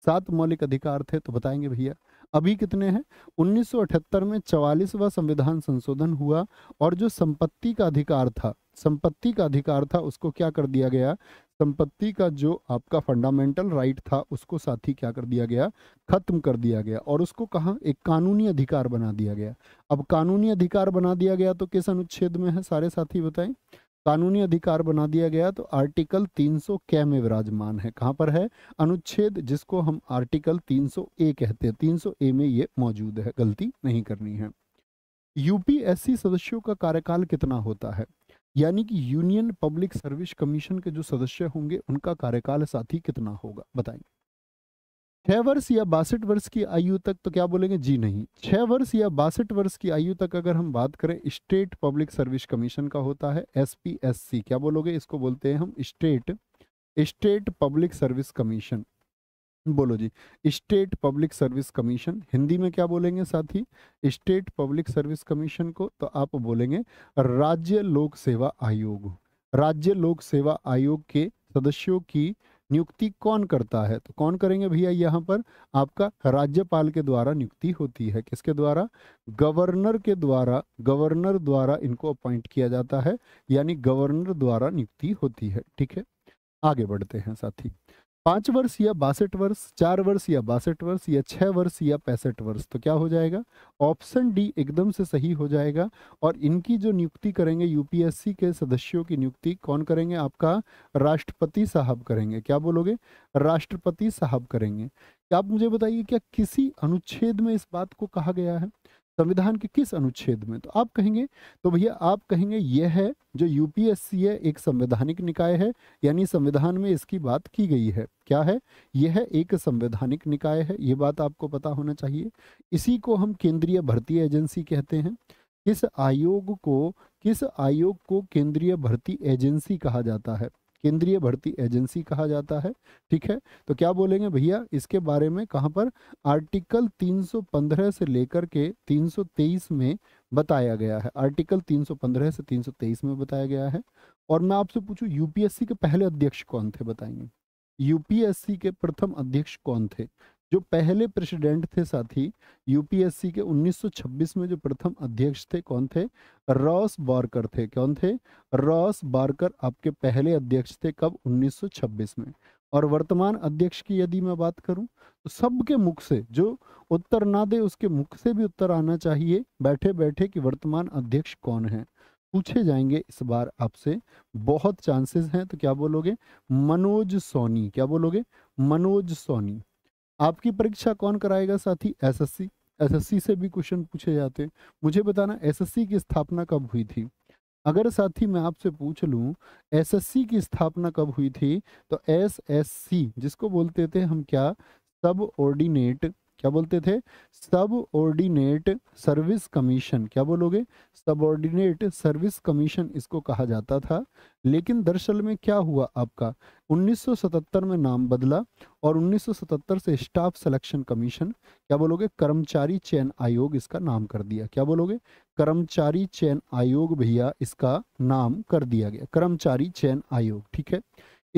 सात मौलिक अधिकार थे तो बताएंगे भैया अभी कितने हैं 1978 में चवालीसवा संविधान संशोधन हुआ और जो संपत्ति का अधिकार था संपत्ति का अधिकार था उसको क्या कर दिया गया संपत्ति का जो आपका फंडामेंटल राइट था उसको साथ ही क्या कर दिया गया खत्म कर दिया गया और उसको कहा एक कानूनी अधिकार बना दिया गया अब कानूनी अधिकार बना दिया गया तो किस अनुच्छेद में है सारे साथी बताएं कानूनी अधिकार बना दिया गया तो आर्टिकल 300 कै में विराजमान है कहाँ पर है अनुच्छेद जिसको हम आर्टिकल 300 ए कहते हैं 300 ए में ये मौजूद है गलती नहीं करनी है यूपीएससी सदस्यों का कार्यकाल कितना होता है यानी कि यूनियन पब्लिक सर्विस कमीशन के जो सदस्य होंगे उनका कार्यकाल साथी कितना होगा बताएंगे छह वर्ष या बासठ वर्ष की आयु तक तो क्या बोलेंगे जी नहीं छह वर्ष या बासठ वर्ष की आयु तक अगर हम बात करें स्टेट पब्लिक सर्विस कमीशन का होता है एस पी एस सी क्या बोलोगे इसको बोलते हैं हम state state public service commission बोलो जी state public service commission Hindi में क्या बोलेंगे साथी स्टेट पब्लिक सर्विस कमीशन को तो आप बोलेंगे राज्य लोक सेवा आयोग राज्य लोक सेवा आयोग के सदस्यों की नियुक्ति कौन करता है तो कौन करेंगे भैया यहाँ पर आपका राज्यपाल के द्वारा नियुक्ति होती है किसके द्वारा गवर्नर के द्वारा गवर्नर द्वारा इनको अपॉइंट किया जाता है यानी गवर्नर द्वारा नियुक्ति होती है ठीक है आगे बढ़ते हैं साथी पांच वर्ष या बासठ वर्ष चार वर्ष या बासठ वर्ष या छह वर्ष या पैंसठ वर्ष तो क्या हो जाएगा ऑप्शन डी एकदम से सही हो जाएगा और इनकी जो नियुक्ति करेंगे यूपीएससी के सदस्यों की नियुक्ति कौन करेंगे आपका राष्ट्रपति साहब करेंगे क्या बोलोगे राष्ट्रपति साहब करेंगे आप मुझे बताइए क्या किसी अनुच्छेद में इस बात को कहा गया है संविधान के किस अनुच्छेद में तो आप कहेंगे तो भैया आप कहेंगे यह है जो यूपीएससी है एक संवैधानिक निकाय है यानी संविधान में इसकी बात की गई है क्या है यह है एक संवैधानिक निकाय है ये बात आपको पता होना चाहिए इसी को हम केंद्रीय भर्ती एजेंसी कहते हैं किस आयोग को किस आयोग को केंद्रीय भर्ती एजेंसी कहा जाता है केंद्रीय भर्ती एजेंसी कहा जाता है ठीक है तो क्या बोलेंगे भैया इसके बारे में कहाँ पर आर्टिकल 315 से लेकर के 323 में बताया गया है आर्टिकल 315 से 323 में बताया गया है और मैं आपसे पूछूं यूपीएससी के पहले अध्यक्ष कौन थे बताएंगे यूपीएससी के प्रथम अध्यक्ष कौन थे जो पहले प्रेसिडेंट थे साथी यूपीएससी के 1926 में जो प्रथम अध्यक्ष थे कौन थे रॉस बार्कर थे कौन थे रॉस बार्कर आपके पहले अध्यक्ष थे कब 1926 में और वर्तमान अध्यक्ष की यदि मैं बात करूं तो सबके मुख से जो उत्तर ना दे उसके मुख से भी उत्तर आना चाहिए बैठे बैठे कि वर्तमान अध्यक्ष कौन है पूछे जाएंगे इस बार आपसे बहुत चांसेस हैं तो क्या बोलोगे मनोज सोनी क्या बोलोगे मनोज सोनी आपकी परीक्षा कौन कराएगा साथी एसएससी एसएससी से भी क्वेश्चन पूछे जाते मुझे बताना एसएससी की स्थापना कब हुई थी अगर साथी मैं आपसे पूछ लूं एसएससी की स्थापना कब हुई थी तो एसएससी जिसको बोलते थे हम क्या सब ऑर्डिनेट क्या बोलते थे सब ऑर्डिनेट सर्विस कमीशन क्या बोलोगे सब ऑर्डिनेट सर्विस कमीशन इसको कहा जाता था लेकिन दरअसल में क्या हुआ आपका 1977 में नाम बदला और 1977 से स्टाफ सिलेक्शन कमीशन क्या बोलोगे कर्मचारी चयन आयोग इसका नाम कर दिया क्या बोलोगे कर्मचारी चयन आयोग भैया इसका नाम कर दिया गया कर्मचारी चयन आयोग ठीक है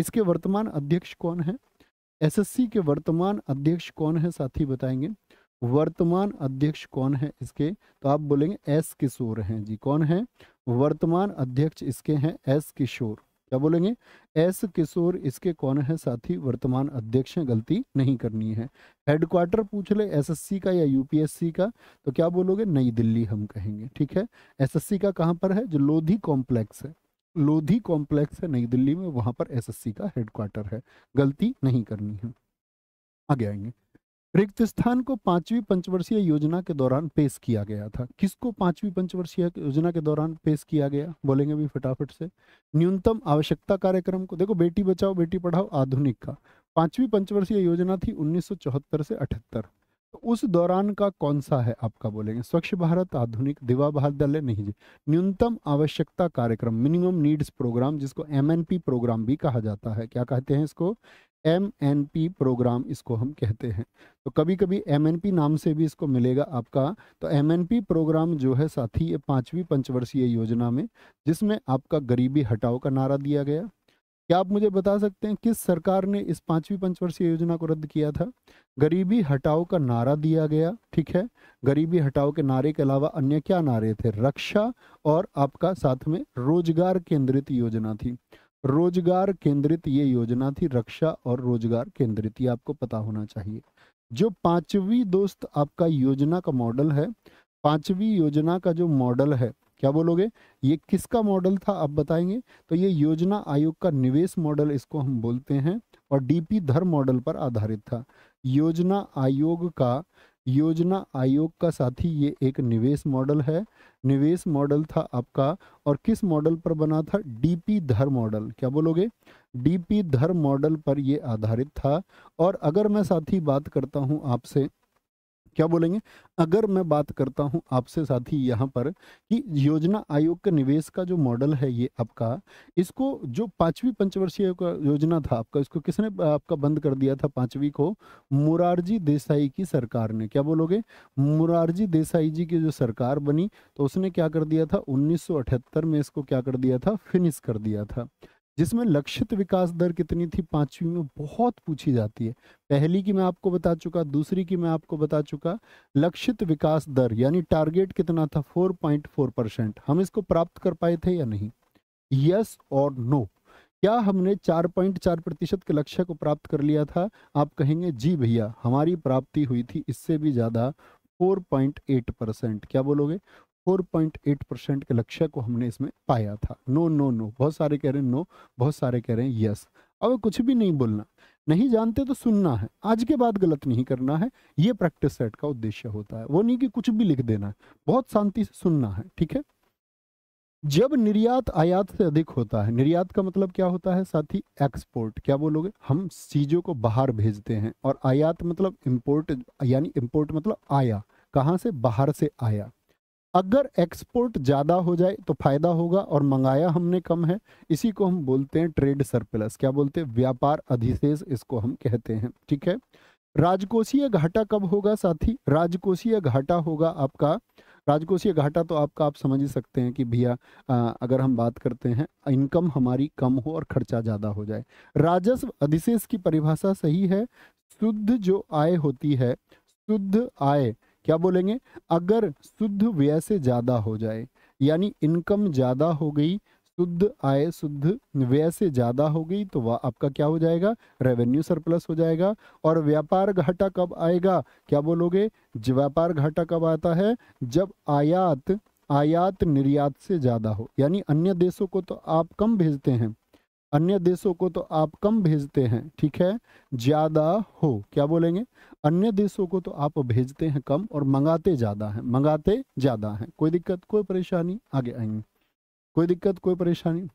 इसके वर्तमान अध्यक्ष कौन है एसएससी के वर्तमान अध्यक्ष कौन है साथी बताएंगे वर्तमान अध्यक्ष कौन है इसके तो आप बोलेंगे एस किशोर हैं जी कौन है वर्तमान अध्यक्ष इसके हैं एस किशोर क्या बोलेंगे एस किशोर इसके कौन है साथी वर्तमान अध्यक्ष हैं गलती नहीं करनी है हेडक्वार्टर पूछ ले एसएससी का या यूपीएससी का तो क्या बोलोगे नई दिल्ली हम कहेंगे ठीक है एसएससी का कहाँ पर है जो लोधी कॉम्प्लेक्स है लोधी कॉम्प्लेक्स है नई दिल्ली में वहां पर एसएससी का हेडक्वार्टर है गलती नहीं करनी है आगे आएंगे रिक्त स्थान को पांचवी पंचवर्षीय योजना के दौरान पेश किया गया था किसको पांचवी पंचवर्षीय योजना के दौरान पेश किया गया बोलेंगे भी फटाफट से न्यूनतम आवश्यकता कार्यक्रम को देखो बेटी बचाओ बेटी पढ़ाओ आधुनिक का पांचवी पंचवर्षीय योजना थी 1974 से अठहत्तर उस दौरान का कौन सा है आपका बोलेंगे स्वच्छ भारत आधुनिक दिवा महाविद्यालय नहीं जी न्यूनतम आवश्यकता कार्यक्रम मिनिमम नीड्स प्रोग्राम जिसको एमएनपी प्रोग्राम भी कहा जाता है क्या कहते हैं इसको एम एन पी प्रोग्राम इसको हम कहते हैं तो कभी कभी एम एन पी नाम से भी इसको मिलेगा आपका तो एम एन पी प्रोग्राम जो है साथी ये पाँचवीं पंचवर्षीय योजना में जिसमें आपका गरीबी हटाओ का नारा दिया गया क्या आप मुझे बता सकते हैं किस सरकार ने इस पांचवी पंचवर्षीय योजना को रद्द किया था गरीबी हटाओ का नारा दिया गया ठीक है गरीबी हटाओ के नारे के अलावा अन्य क्या नारे थे रक्षा और आपका साथ में रोजगार केंद्रित योजना थी रोजगार केंद्रित ये योजना थी रक्षा और रोजगार केंद्रित ये आपको पता होना चाहिए जो पांचवी दोस्त आपका योजना का मॉडल है पांचवी योजना का जो मॉडल है क्या बोलोगे ये किसका मॉडल था आप बताएंगे तो ये योजना आयोग का निवेश मॉडल इसको हम बोलते हैं और डीपी धर मॉडल पर आधारित था योजना आयोग का योजना आयोग का साथी ये एक निवेश मॉडल है निवेश मॉडल था आपका और किस मॉडल पर बना था डीपी धर मॉडल क्या बोलोगे डीपी धर मॉडल पर ये आधारित था और अगर मैं साथी बात करता हूँ आपसे क्या बोलेंगे अगर मैं बात करता हूं आपसे साथी यहाँ पर कि योजना आयोग के निवेश का जो मॉडल है ये आपका इसको जो पांचवी पंचवर्षीय योजना था आपका इसको किसने आपका बंद कर दिया था पांचवी को मुरारजी देसाई की सरकार ने क्या बोलोगे मुरारजी देसाई जी की जो सरकार बनी तो उसने क्या कर दिया था उन्नीस में इसको क्या कर दिया था फिनिश कर दिया था जिसमें लक्षित विकास दर कितनी थी पांचवी में बहुत पूछी जाती है पहली की मैं आपको बता चुका दूसरी की मैं आपको बता चुका लक्षित विकास दर यानी टारगेट कितना था 4.4 परसेंट हम इसको प्राप्त कर पाए थे या नहीं यस और नो क्या हमने 4.4 प्रतिशत के लक्ष्य को प्राप्त कर लिया था आप कहेंगे जी भैया हमारी प्राप्ति हुई थी इससे भी ज़्यादा 4.8 परसेंट क्या बोलोगे 4.8 परसेंट के लक्ष्य को हमने इसमें पाया था नो नो नो बहुत सारे कह रहे हैं नो बहुत सारे कह रहे हैं यस अब कुछ भी नहीं बोलना नहीं जानते तो सुनना है आज के बाद गलत नहीं करना है ये प्रैक्टिस सेट का उद्देश्य होता है वो नहीं कि कुछ भी लिख देना है बहुत शांति से सुनना है ठीक है जब निर्यात आयात से अधिक होता है निर्यात का मतलब क्या होता है साथ ही एक्सपोर्ट क्या बोलोगे हम चीज़ों को बाहर भेजते हैं और आयात मतलब इम्पोर्ट यानी इम्पोर्ट मतलब आया कहाँ से बाहर से आया अगर एक्सपोर्ट ज़्यादा हो जाए तो फायदा होगा और मंगाया हमने कम है इसी को हम बोलते हैं ट्रेड सरप्लस क्या बोलते हैं व्यापार अधिशेष इसको हम कहते हैं ठीक है राजकोषीय घाटा कब होगा साथी राजकोषीय घाटा होगा आपका राजकोषीय घाटा तो आपका आप समझ ही सकते हैं कि भैया अगर हम बात करते हैं इनकम हमारी कम हो और खर्चा ज़्यादा हो जाए राजस्व अधिशेष की परिभाषा सही है शुद्ध जो आय होती है शुद्ध आय क्या बोलेंगे अगर शुद्ध व्यय से ज़्यादा हो जाए यानी इनकम ज़्यादा हो गई शुद्ध आय शुद्ध व्यय से ज़्यादा हो गई तो वह आपका क्या हो जाएगा रेवेन्यू सरप्लस हो जाएगा और व्यापार घाटा कब आएगा क्या बोलोगे व्यापार घाटा कब आता है जब आयात आयात निर्यात से ज़्यादा हो यानी अन्य देशों को तो आप कम भेजते हैं अन्य देशों को तो आप कम भेजते हैं ठीक है ज़्यादा हो क्या बोलेंगे अन्य देशों को तो आप भेजते हैं कम और मंगाते ज़्यादा हैं मंगाते ज़्यादा हैं कोई दिक्कत कोई परेशानी आगे आएंगे कोई दिक्कत कोई परेशानी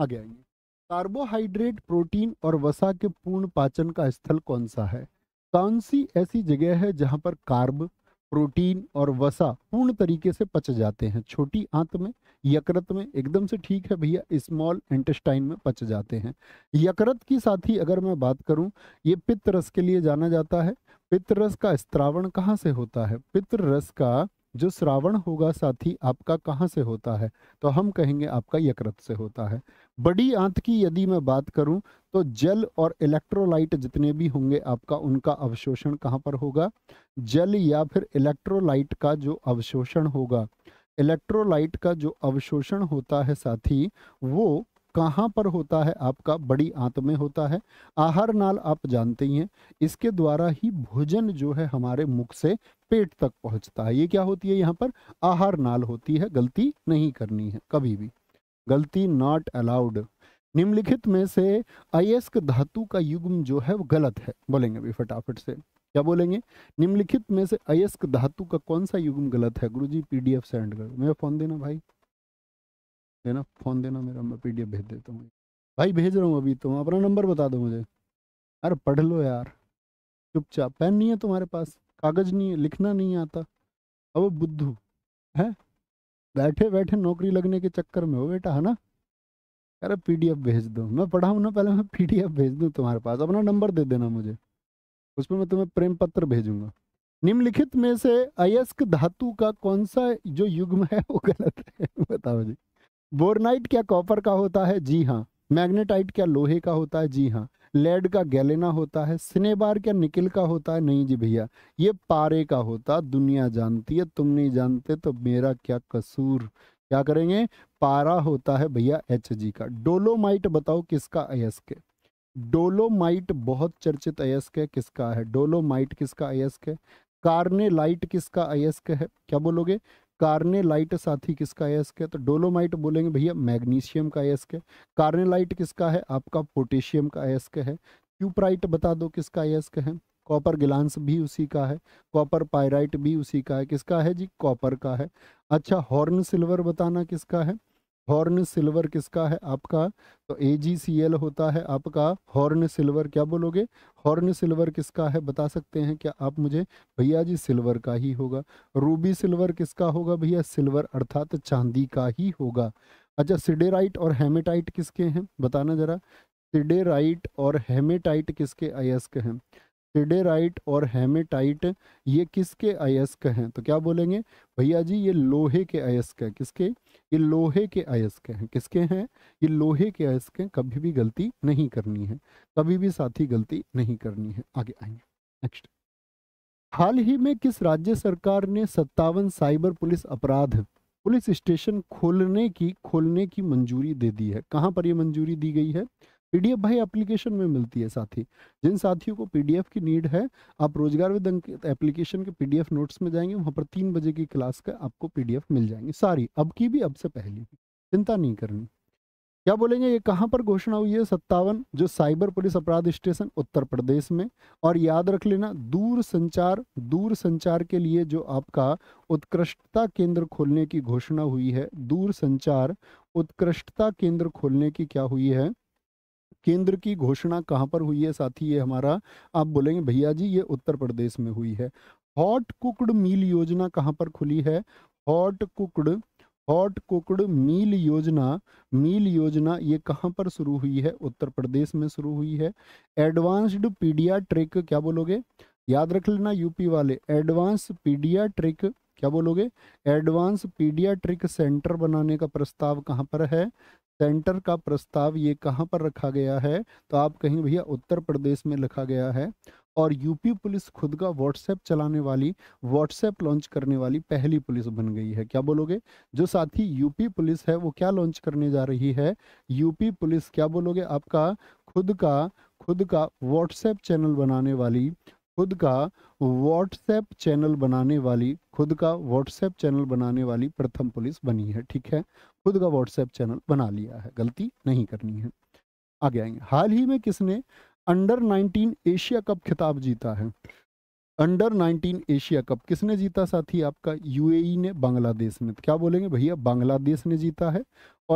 आगे आएंगे कार्बोहाइड्रेट प्रोटीन और वसा के पूर्ण पाचन का स्थल कौन सा है कौन सी ऐसी जगह है जहां पर कार्ब प्रोटीन और वसा पूर्ण तरीके से पच जाते हैं छोटी आंत में यकृत में एकदम से ठीक है भैया स्मॉल इंटेस्टाइन में पच जाते हैं यकृत की साथ ही अगर मैं बात करूं ये पित्त के लिए जाना जाता है पित्त का स्त्रावण कहाँ से होता है पित्त का जो श्रावण होगा साथी आपका कहाँ से होता है तो हम कहेंगे आपका यकृत से होता है बड़ी आंत की यदि मैं बात करूं तो जल और इलेक्ट्रोलाइट जितने भी होंगे आपका उनका अवशोषण कहाँ पर होगा जल या फिर इलेक्ट्रोलाइट का जो अवशोषण होगा इलेक्ट्रोलाइट का जो अवशोषण होता है साथी वो कहाँ पर होता है आपका बड़ी आंत में होता है आहार नाल आप जानते ही हैं इसके द्वारा ही भोजन जो है हमारे मुख से पेट तक पहुंचता है ये क्या होती है यहाँ पर आहार नाल होती है गलती नहीं करनी है कभी भी गलती नॉट अलाउड निम्नलिखित में से अयस्क धातु का युग्म जो है वो गलत है बोलेंगे भी फटाफट से क्या बोलेंगे निम्नलिखित में से अयस्क धातु का कौन सा युग्म गलत है गुरुजी पीडीएफ सेंड कर मेरा फोन देना भाई देना फोन देना मेरा मैं पीडीएफ भेज देता हूँ भाई भेज रहा हूँ अभी तुम तो, अपना नंबर बता दो मुझे अरे पढ़ लो यार चुपचाप पेन नहीं है तुम्हारे पास कागज नहीं है लिखना नहीं आता अब बुद्धू है बैठे बैठे नौकरी लगने के चक्कर में हो बेटा है ना अरे पीडीएफ भेज दो मैं पढ़ाऊँ ना पहले मैं पीडीएफ भेज दूँ तुम्हारे पास अपना नंबर दे देना मुझे उसमें मैं तुम्हें प्रेम पत्र भेजूंगा निम्नलिखित में से अयस्क धातु का कौन सा जो युग्म है वो गलत है बताओ जी बोरनाइट क्या कॉपर का होता है जी हाँ मैग्नेटाइट क्या लोहे का होता है जी हाँ लेड का गैलेना होता है सिनेबार क्या निकिल का होता है नहीं जी भैया ये पारे का होता दुनिया जानती है तुम नहीं जानते तो मेरा क्या कसूर क्या करेंगे पारा होता है भैया एच जी का डोलोमाइट बताओ किसका अयस्क है डोलोमाइट बहुत चर्चित अयस्क है किसका है डोलोमाइट किसका अयस्क है कार्नेलाइट किसका अयस्क है क्या बोलोगे कार्नेलाइट साथी किसका अयस्क है तो डोलोमाइट बोलेंगे भैया मैग्नीशियम का अयस्क है कार्नेलाइट किसका है आपका पोटेशियम का अयस्क है क्यूपराइट बता दो किसका अयस्क है कॉपर गिलांस भी उसी का है कॉपर पायराइट भी उसी का है किसका है जी कॉपर का है अच्छा हॉर्न सिल्वर बताना किसका है हॉर्न सिल्वर किसका है आपका तो ए होता है आपका हॉर्न सिल्वर क्या बोलोगे हॉर्न सिल्वर किसका है बता सकते हैं क्या आप मुझे भैया जी सिल्वर का ही होगा रूबी सिल्वर किसका होगा भैया सिल्वर अर्थात चांदी का ही होगा अच्छा सिडेराइट और हेमेटाइट किसके हैं बताना जरा सिडेराइट और हेमेटाइट किसके अयस्क हैं सिडेराइट और हेमेटाइट ये किसके अयस्क हैं तो क्या बोलेंगे भैया जी ये लोहे के अयस्क हैं किसके ये लोहे के अयस्क हैं किसके हैं ये लोहे के अयस्क हैं कभी भी गलती नहीं करनी है कभी भी साथी गलती नहीं करनी है आगे आएंगे नेक्स्ट हाल ही में किस राज्य सरकार ने सत्तावन साइबर पुलिस अपराध पुलिस स्टेशन खोलने की खोलने की मंजूरी दे दी है कहाँ पर यह मंजूरी दी गई है पीडीएफ भाई एप्लीकेशन में मिलती है साथी जिन साथियों को पीडीएफ की नीड है आप रोजगार विद अंकित एप्लीकेशन के पीडीएफ नोट्स में जाएंगे वहां पर तीन बजे की क्लास का आपको पीडीएफ मिल जाएंगे सारी अब की भी अब से पहले भी चिंता नहीं करनी क्या बोलेंगे ये कहाँ पर घोषणा हुई है सत्तावन जो साइबर पुलिस अपराध स्टेशन उत्तर प्रदेश में और याद रख लेना दूर संचार दूर संचार के लिए जो आपका उत्कृष्टता केंद्र खोलने की घोषणा हुई है दूर संचार उत्कृष्टता केंद्र खोलने की क्या हुई है केंद्र की घोषणा कहाँ पर हुई है साथी ये हमारा आप बोलेंगे भैया जी ये उत्तर प्रदेश में हुई है हॉट कुकड मील योजना कहाँ पर खुली है hot cooked hot cooked meal योजना मील योजना ये कहाँ पर शुरू हुई है उत्तर प्रदेश में शुरू हुई है एडवांस्ड पीडिया ट्रिक क्या बोलोगे याद रख लेना यूपी वाले एडवांस पीडिया ट्रिक क्या बोलोगे एडवांस पीडिया ट्रिक सेंटर बनाने का प्रस्ताव कहाँ पर है सेंटर का प्रस्ताव ये कहाँ पर रखा गया है तो आप कहीं भैया उत्तर प्रदेश में रखा गया है और यूपी पुलिस खुद का व्हाट्सएप चलाने वाली व्हाट्सएप लॉन्च करने वाली पहली पुलिस बन गई है क्या बोलोगे जो साथी यूपी पुलिस है वो क्या लॉन्च करने जा रही है यूपी पुलिस क्या बोलोगे आपका खुद का खुद का व्हाट्सएप चैनल बनाने वाली खुद का व्हाट्सएप चैनल बनाने वाली खुद का व्हाट्सएप चैनल बनाने वाली प्रथम पुलिस बनी है ठीक है खुद का व्हाट्सएप चैनल बना लिया है गलती नहीं करनी है आगे आएंगे हाल ही में किसने अंडर 19 एशिया कप खिताब जीता है अंडर 19 एशिया कप किसने जीता साथी आपका यूएई e ने बांग्लादेश ने क्या बोलेंगे भैया बांग्लादेश ने जीता है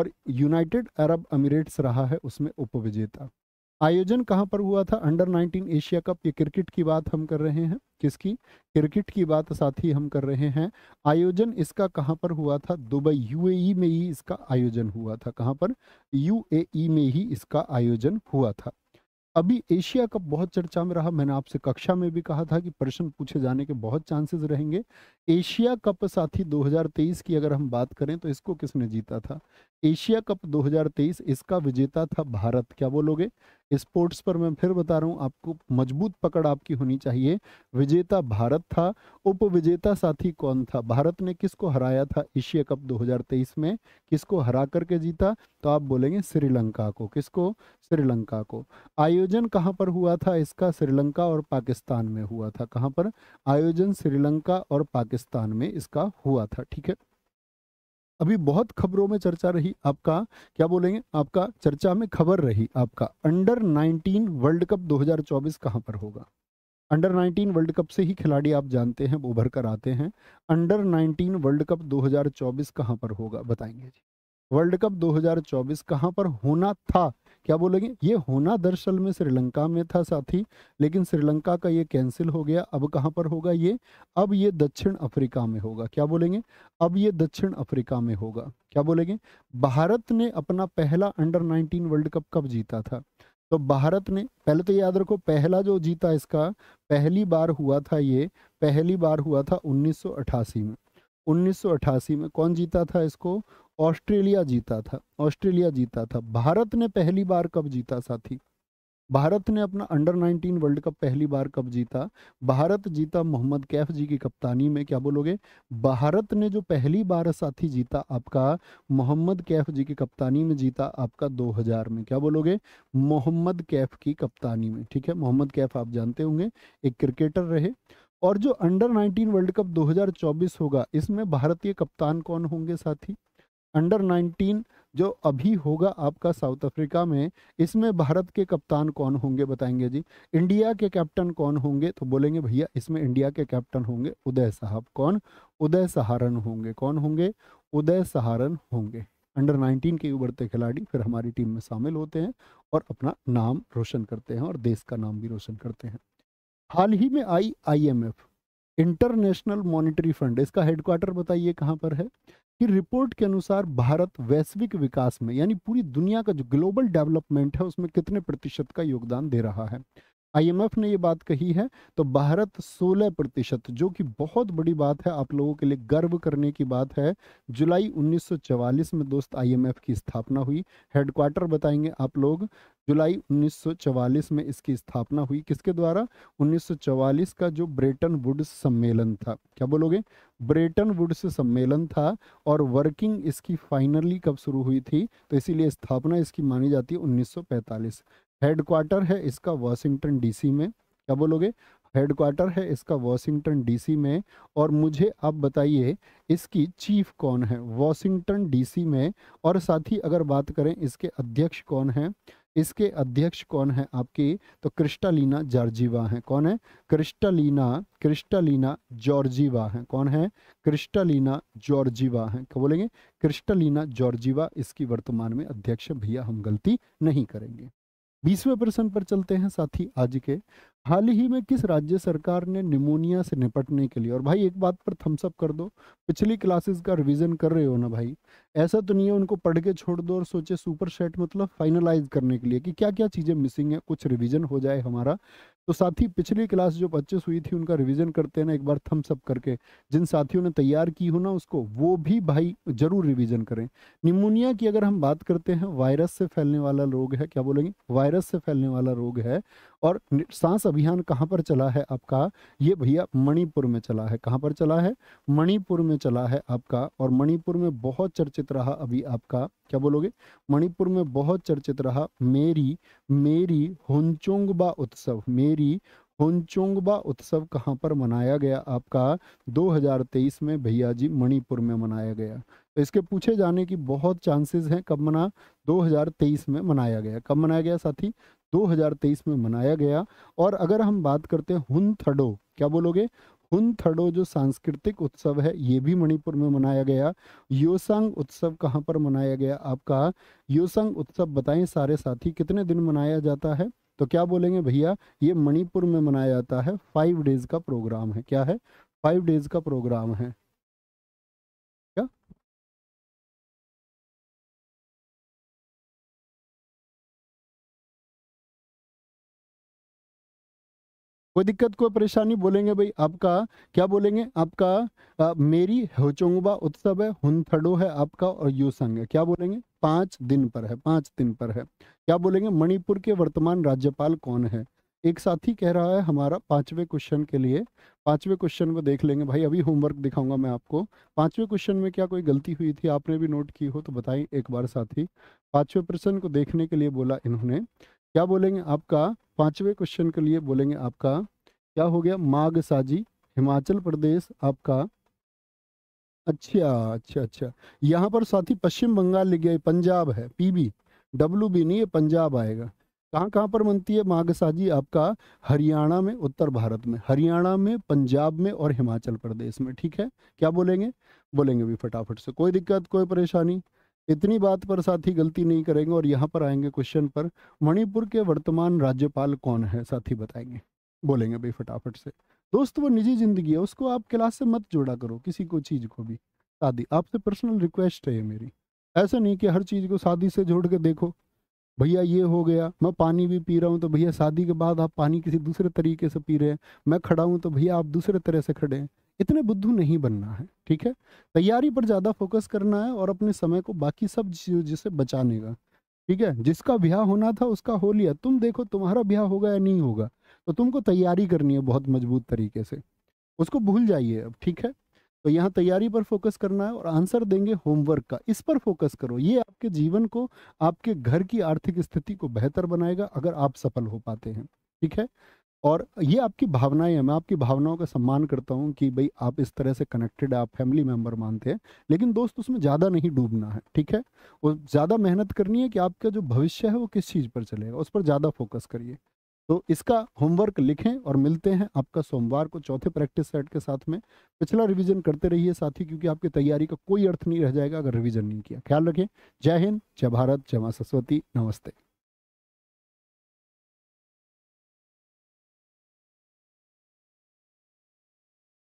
और यूनाइटेड अरब अमीरेट्स रहा है उसमें उपविजेता आयोजन कहाँ पर हुआ था अंडर 19 एशिया कप ये क्रिकेट की बात हम कर रहे हैं किसकी क्रिकेट की बात साथ ही हम कर रहे हैं आयोजन इसका कहाँ पर हुआ था दुबई यूएई e में ही इसका आयोजन हुआ था कहाँ पर यूएई e में ही इसका आयोजन हुआ था अभी एशिया कप बहुत चर्चा में रहा मैंने आपसे कक्षा में भी कहा था कि प्रश्न पूछे जाने के बहुत चांसेस रहेंगे एशिया कप साथी 2023 की अगर हम बात करें तो इसको किसने जीता था एशिया कप 2023 इसका विजेता था भारत क्या बोलोगे स्पोर्ट्स पर मैं फिर बता रहा हूँ आपको मजबूत पकड़ आपकी होनी चाहिए विजेता भारत था उप विजेता साथी कौन था भारत ने किसको हराया था एशिया कप 2023 में किसको हरा करके जीता तो आप बोलेंगे श्रीलंका को किसको श्रीलंका को आयोजन कहाँ पर हुआ था इसका श्रीलंका और पाकिस्तान में हुआ था कहाँ पर आयोजन श्रीलंका और पाकिस्तान में इसका हुआ था ठीक है अभी बहुत खबरों में चर्चा रही आपका क्या बोलेंगे आपका चर्चा में खबर रही आपका अंडर 19 वर्ल्ड कप 2024 कहाँ पर होगा अंडर 19 वर्ल्ड कप से ही खिलाड़ी आप जानते हैं उभर कर आते हैं अंडर 19 वर्ल्ड कप 2024 कहाँ पर होगा बताएंगे जी वर्ल्ड कप 2024 कहाँ पर होना था क्या बोलेंगे ये होना दरअसल में श्रीलंका में था साथी लेकिन श्रीलंका का ये कैंसिल हो गया अब कहाँ पर होगा ये अब ये दक्षिण अफ्रीका में होगा क्या बोलेंगे अब ये दक्षिण अफ्रीका में होगा क्या बोलेंगे भारत ने अपना पहला अंडर 19 वर्ल्ड कप कब जीता था तो भारत ने पहले तो याद रखो पहला जो जीता इसका पहली बार हुआ था ये पहली बार हुआ था 1988 में 1988 में कौन जीता था इसको ऑस्ट्रेलिया जीता था ऑस्ट्रेलिया जीता था भारत ने पहली बार कब जीता साथी भारत ने अपना अंडर 19 वर्ल्ड कप पहली बार कब जीता भारत जीता मोहम्मद कैफ जी की कप्तानी में क्या बोलोगे भारत ने जो पहली बार साथी जीता आपका मोहम्मद कैफ जी की कप्तानी में जीता आपका 2000 में क्या बोलोगे मोहम्मद कैफ की कप्तानी में ठीक है मोहम्मद कैफ आप जानते होंगे एक क्रिकेटर रहे और जो अंडर 19 वर्ल्ड कप 2024 होगा इसमें भारतीय कप्तान कौन होंगे साथी अंडर 19 जो अभी होगा आपका साउथ अफ्रीका में इसमें भारत के कप्तान कौन होंगे बताएंगे जी इंडिया के कैप्टन कौन होंगे तो बोलेंगे भैया इसमें इंडिया के कैप्टन होंगे उदय साहब कौन उदय सहारन होंगे कौन होंगे उदय सहारन होंगे अंडर 19 के उभरते खिलाड़ी फिर हमारी टीम में शामिल होते हैं और अपना नाम रोशन करते हैं और देश का नाम भी रोशन करते हैं हाल ही में I I International Monetary Fund इसका हेडक्वार्टर बताइए कहाँ पर है कि रिपोर्ट के अनुसार भारत वैश्विक विकास में यानी पूरी दुनिया का जो ग्लोबल डेवलपमेंट है उसमें कितने प्रतिशत का योगदान दे रहा है आईएमएफ ने ये बात कही है तो भारत 16 प्रतिशत जो कि बहुत बड़ी बात है आप लोगों के लिए गर्व करने की बात है जुलाई 1944 में दोस्त आईएमएफ की स्थापना हुई हेडक्वार्टर बताएंगे आप लोग जुलाई 1944 में इसकी स्थापना हुई किसके द्वारा 1944 का जो ब्रेटन वुड्स सम्मेलन था क्या बोलोगे ब्रेटन वुड्स सम्मेलन था और वर्किंग इसकी फाइनली कब शुरू हुई थी तो इसीलिए स्थापना इसकी मानी जाती है 1945 हेडक्वार्टर है इसका वाशिंगटन डीसी में क्या बोलोगे हेडक्वार्टर है इसका वाशिंगटन डीसी में और मुझे आप बताइए इसकी चीफ कौन है वाशिंगटन डीसी में और साथ ही अगर बात करें इसके अध्यक्ष कौन है इसके अध्यक्ष कौन है आपकी तो क्रिस्टालीना जॉर्जीवा है कौन है क्रिस्टालीना क्रिस्टालीना जॉर्जीवा है कौन है क्रिस्टालीना जॉर्जीवा है क्या बोलेंगे क्रिस्टालीना जॉर्जीवा इसकी वर्तमान में अध्यक्ष भैया हम गलती नहीं करेंगे बीसवें प्रश्न पर चलते हैं साथी आज के हाल ही में किस राज्य सरकार ने निमोनिया से निपटने के लिए और भाई एक बात पर थम्सअप कर दो पिछली क्लासेस का रिवीजन कर रहे हो ना भाई ऐसा तो नहीं है उनको पढ़ के छोड़ दो और सोचे सुपर सेट मतलब फाइनलाइज करने के लिए कि क्या क्या चीज़ें मिसिंग है कुछ रिवीजन हो जाए हमारा तो साथी पिछली क्लास जो पच्चीस हुई थी उनका रिविजन करते हैं ना एक बार थम्स अप करके जिन साथियों ने तैयार की हो ना उसको वो भी भाई जरूर रिविजन करें निमोनिया की अगर हम बात करते हैं वायरस से फैलने वाला रोग है क्या बोलेंगे वायरस से फैलने वाला रोग है और सांस अभियान कहाँ पर चला है आपका ये भैया मणिपुर में चला है कहाँ पर चला है मणिपुर में चला है आपका और मणिपुर में बहुत चर्चित रहा अभी आपका क्या बोलोगे मणिपुर में बहुत चर्चित रहा मेरी मेरी होनचोंगबा उत्सव मेरी होनचोंगबा उत्सव कहाँ पर मनाया गया आपका 2023 में भैया जी मणिपुर में मनाया गया तो इसके पूछे जाने की बहुत चांसेस हैं कब मना 2023 में मनाया गया कब मनाया गया साथी 2023 में मनाया गया और अगर हम बात करते हैं हुन थडो क्या बोलोगे हुन थडो जो सांस्कृतिक उत्सव है ये भी मणिपुर में मनाया गया योसंग उत्सव कहाँ पर मनाया गया आपका योसंग उत्सव बताएं सारे साथी कितने दिन मनाया जाता है तो क्या बोलेंगे भैया ये मणिपुर में मनाया जाता है फाइव डेज का प्रोग्राम है क्या है फाइव डेज का प्रोग्राम है कोई दिक्कत कोई परेशानी बोलेंगे भाई आपका क्या बोलेंगे आपका आ, मेरी होचोंगबा उत्सव है हुनथड़ो है आपका और यूसंग है क्या बोलेंगे पांच दिन पर है पांच दिन पर है क्या बोलेंगे मणिपुर के वर्तमान राज्यपाल कौन है एक साथी कह रहा है हमारा पांचवें क्वेश्चन के लिए पांचवें क्वेश्चन को देख लेंगे भाई अभी होमवर्क दिखाऊंगा मैं आपको पांचवें क्वेश्चन में क्या कोई गलती हुई थी आपने भी नोट की हो तो बताएं एक बार साथी पांचवें प्रश्न को देखने के लिए बोला इन्होंने क्या बोलेंगे आपका पांचवें क्वेश्चन के लिए बोलेंगे आपका क्या हो गया माघ साजी हिमाचल प्रदेश आपका अच्छा अच्छा अच्छा यहाँ पर साथी पश्चिम बंगाल लिख गया पंजाब है पीबी डब्ल्यू बी नहीं ये पंजाब आएगा कहाँ कहाँ पर बनती है माघसाजी आपका हरियाणा में उत्तर भारत में हरियाणा में पंजाब में और हिमाचल प्रदेश में ठीक है क्या बोलेंगे बोलेंगे भी फटाफट से कोई दिक्कत कोई परेशानी इतनी बात पर साथी गलती नहीं करेंगे और यहाँ पर आएंगे क्वेश्चन पर मणिपुर के वर्तमान राज्यपाल कौन है साथी बताएंगे बोलेंगे भाई फटाफट से दोस्त वो निजी जिंदगी है उसको आप क्लास से मत जोड़ा करो किसी को चीज़ को भी शादी आपसे पर्सनल रिक्वेस्ट है ये मेरी ऐसा नहीं कि हर चीज़ को शादी से जोड़ के देखो भैया ये हो गया मैं पानी भी पी रहा हूँ तो भैया शादी के बाद आप पानी किसी दूसरे तरीके से पी रहे हैं मैं खड़ा हूँ तो भैया आप दूसरे तरह से खड़े हैं इतने बुद्धू नहीं बनना है ठीक है तैयारी पर ज़्यादा फोकस करना है और अपने समय को बाकी सब चीज़ों से बचाने का ठीक है जिसका ब्याह होना था उसका हो लिया तुम देखो तुम्हारा ब्याह होगा या नहीं होगा तो तुमको तैयारी करनी है बहुत मजबूत तरीके से उसको भूल जाइए अब ठीक है तो यहाँ तैयारी पर फोकस करना है और आंसर देंगे होमवर्क का इस पर फोकस करो ये आपके जीवन को आपके घर की आर्थिक स्थिति को बेहतर बनाएगा अगर आप सफल हो पाते हैं ठीक है और ये आपकी भावनाएं हैं मैं आपकी भावनाओं का सम्मान करता हूँ कि भाई आप इस तरह से कनेक्टेड आप फैमिली मेम्बर मानते हैं लेकिन दोस्त उसमें ज़्यादा नहीं डूबना है ठीक है और ज़्यादा मेहनत करनी है कि आपका जो भविष्य है वो किस चीज़ पर चलेगा उस पर ज़्यादा फोकस करिए तो इसका होमवर्क लिखें और मिलते हैं आपका सोमवार को चौथे प्रैक्टिस सेट के साथ में पिछला रिवीजन करते रहिए साथ क्योंकि आपकी तैयारी का कोई अर्थ नहीं रह जाएगा अगर रिवीजन नहीं किया ख्याल रखें जय हिंद जय भारत जय माँ सरस्वती नमस्ते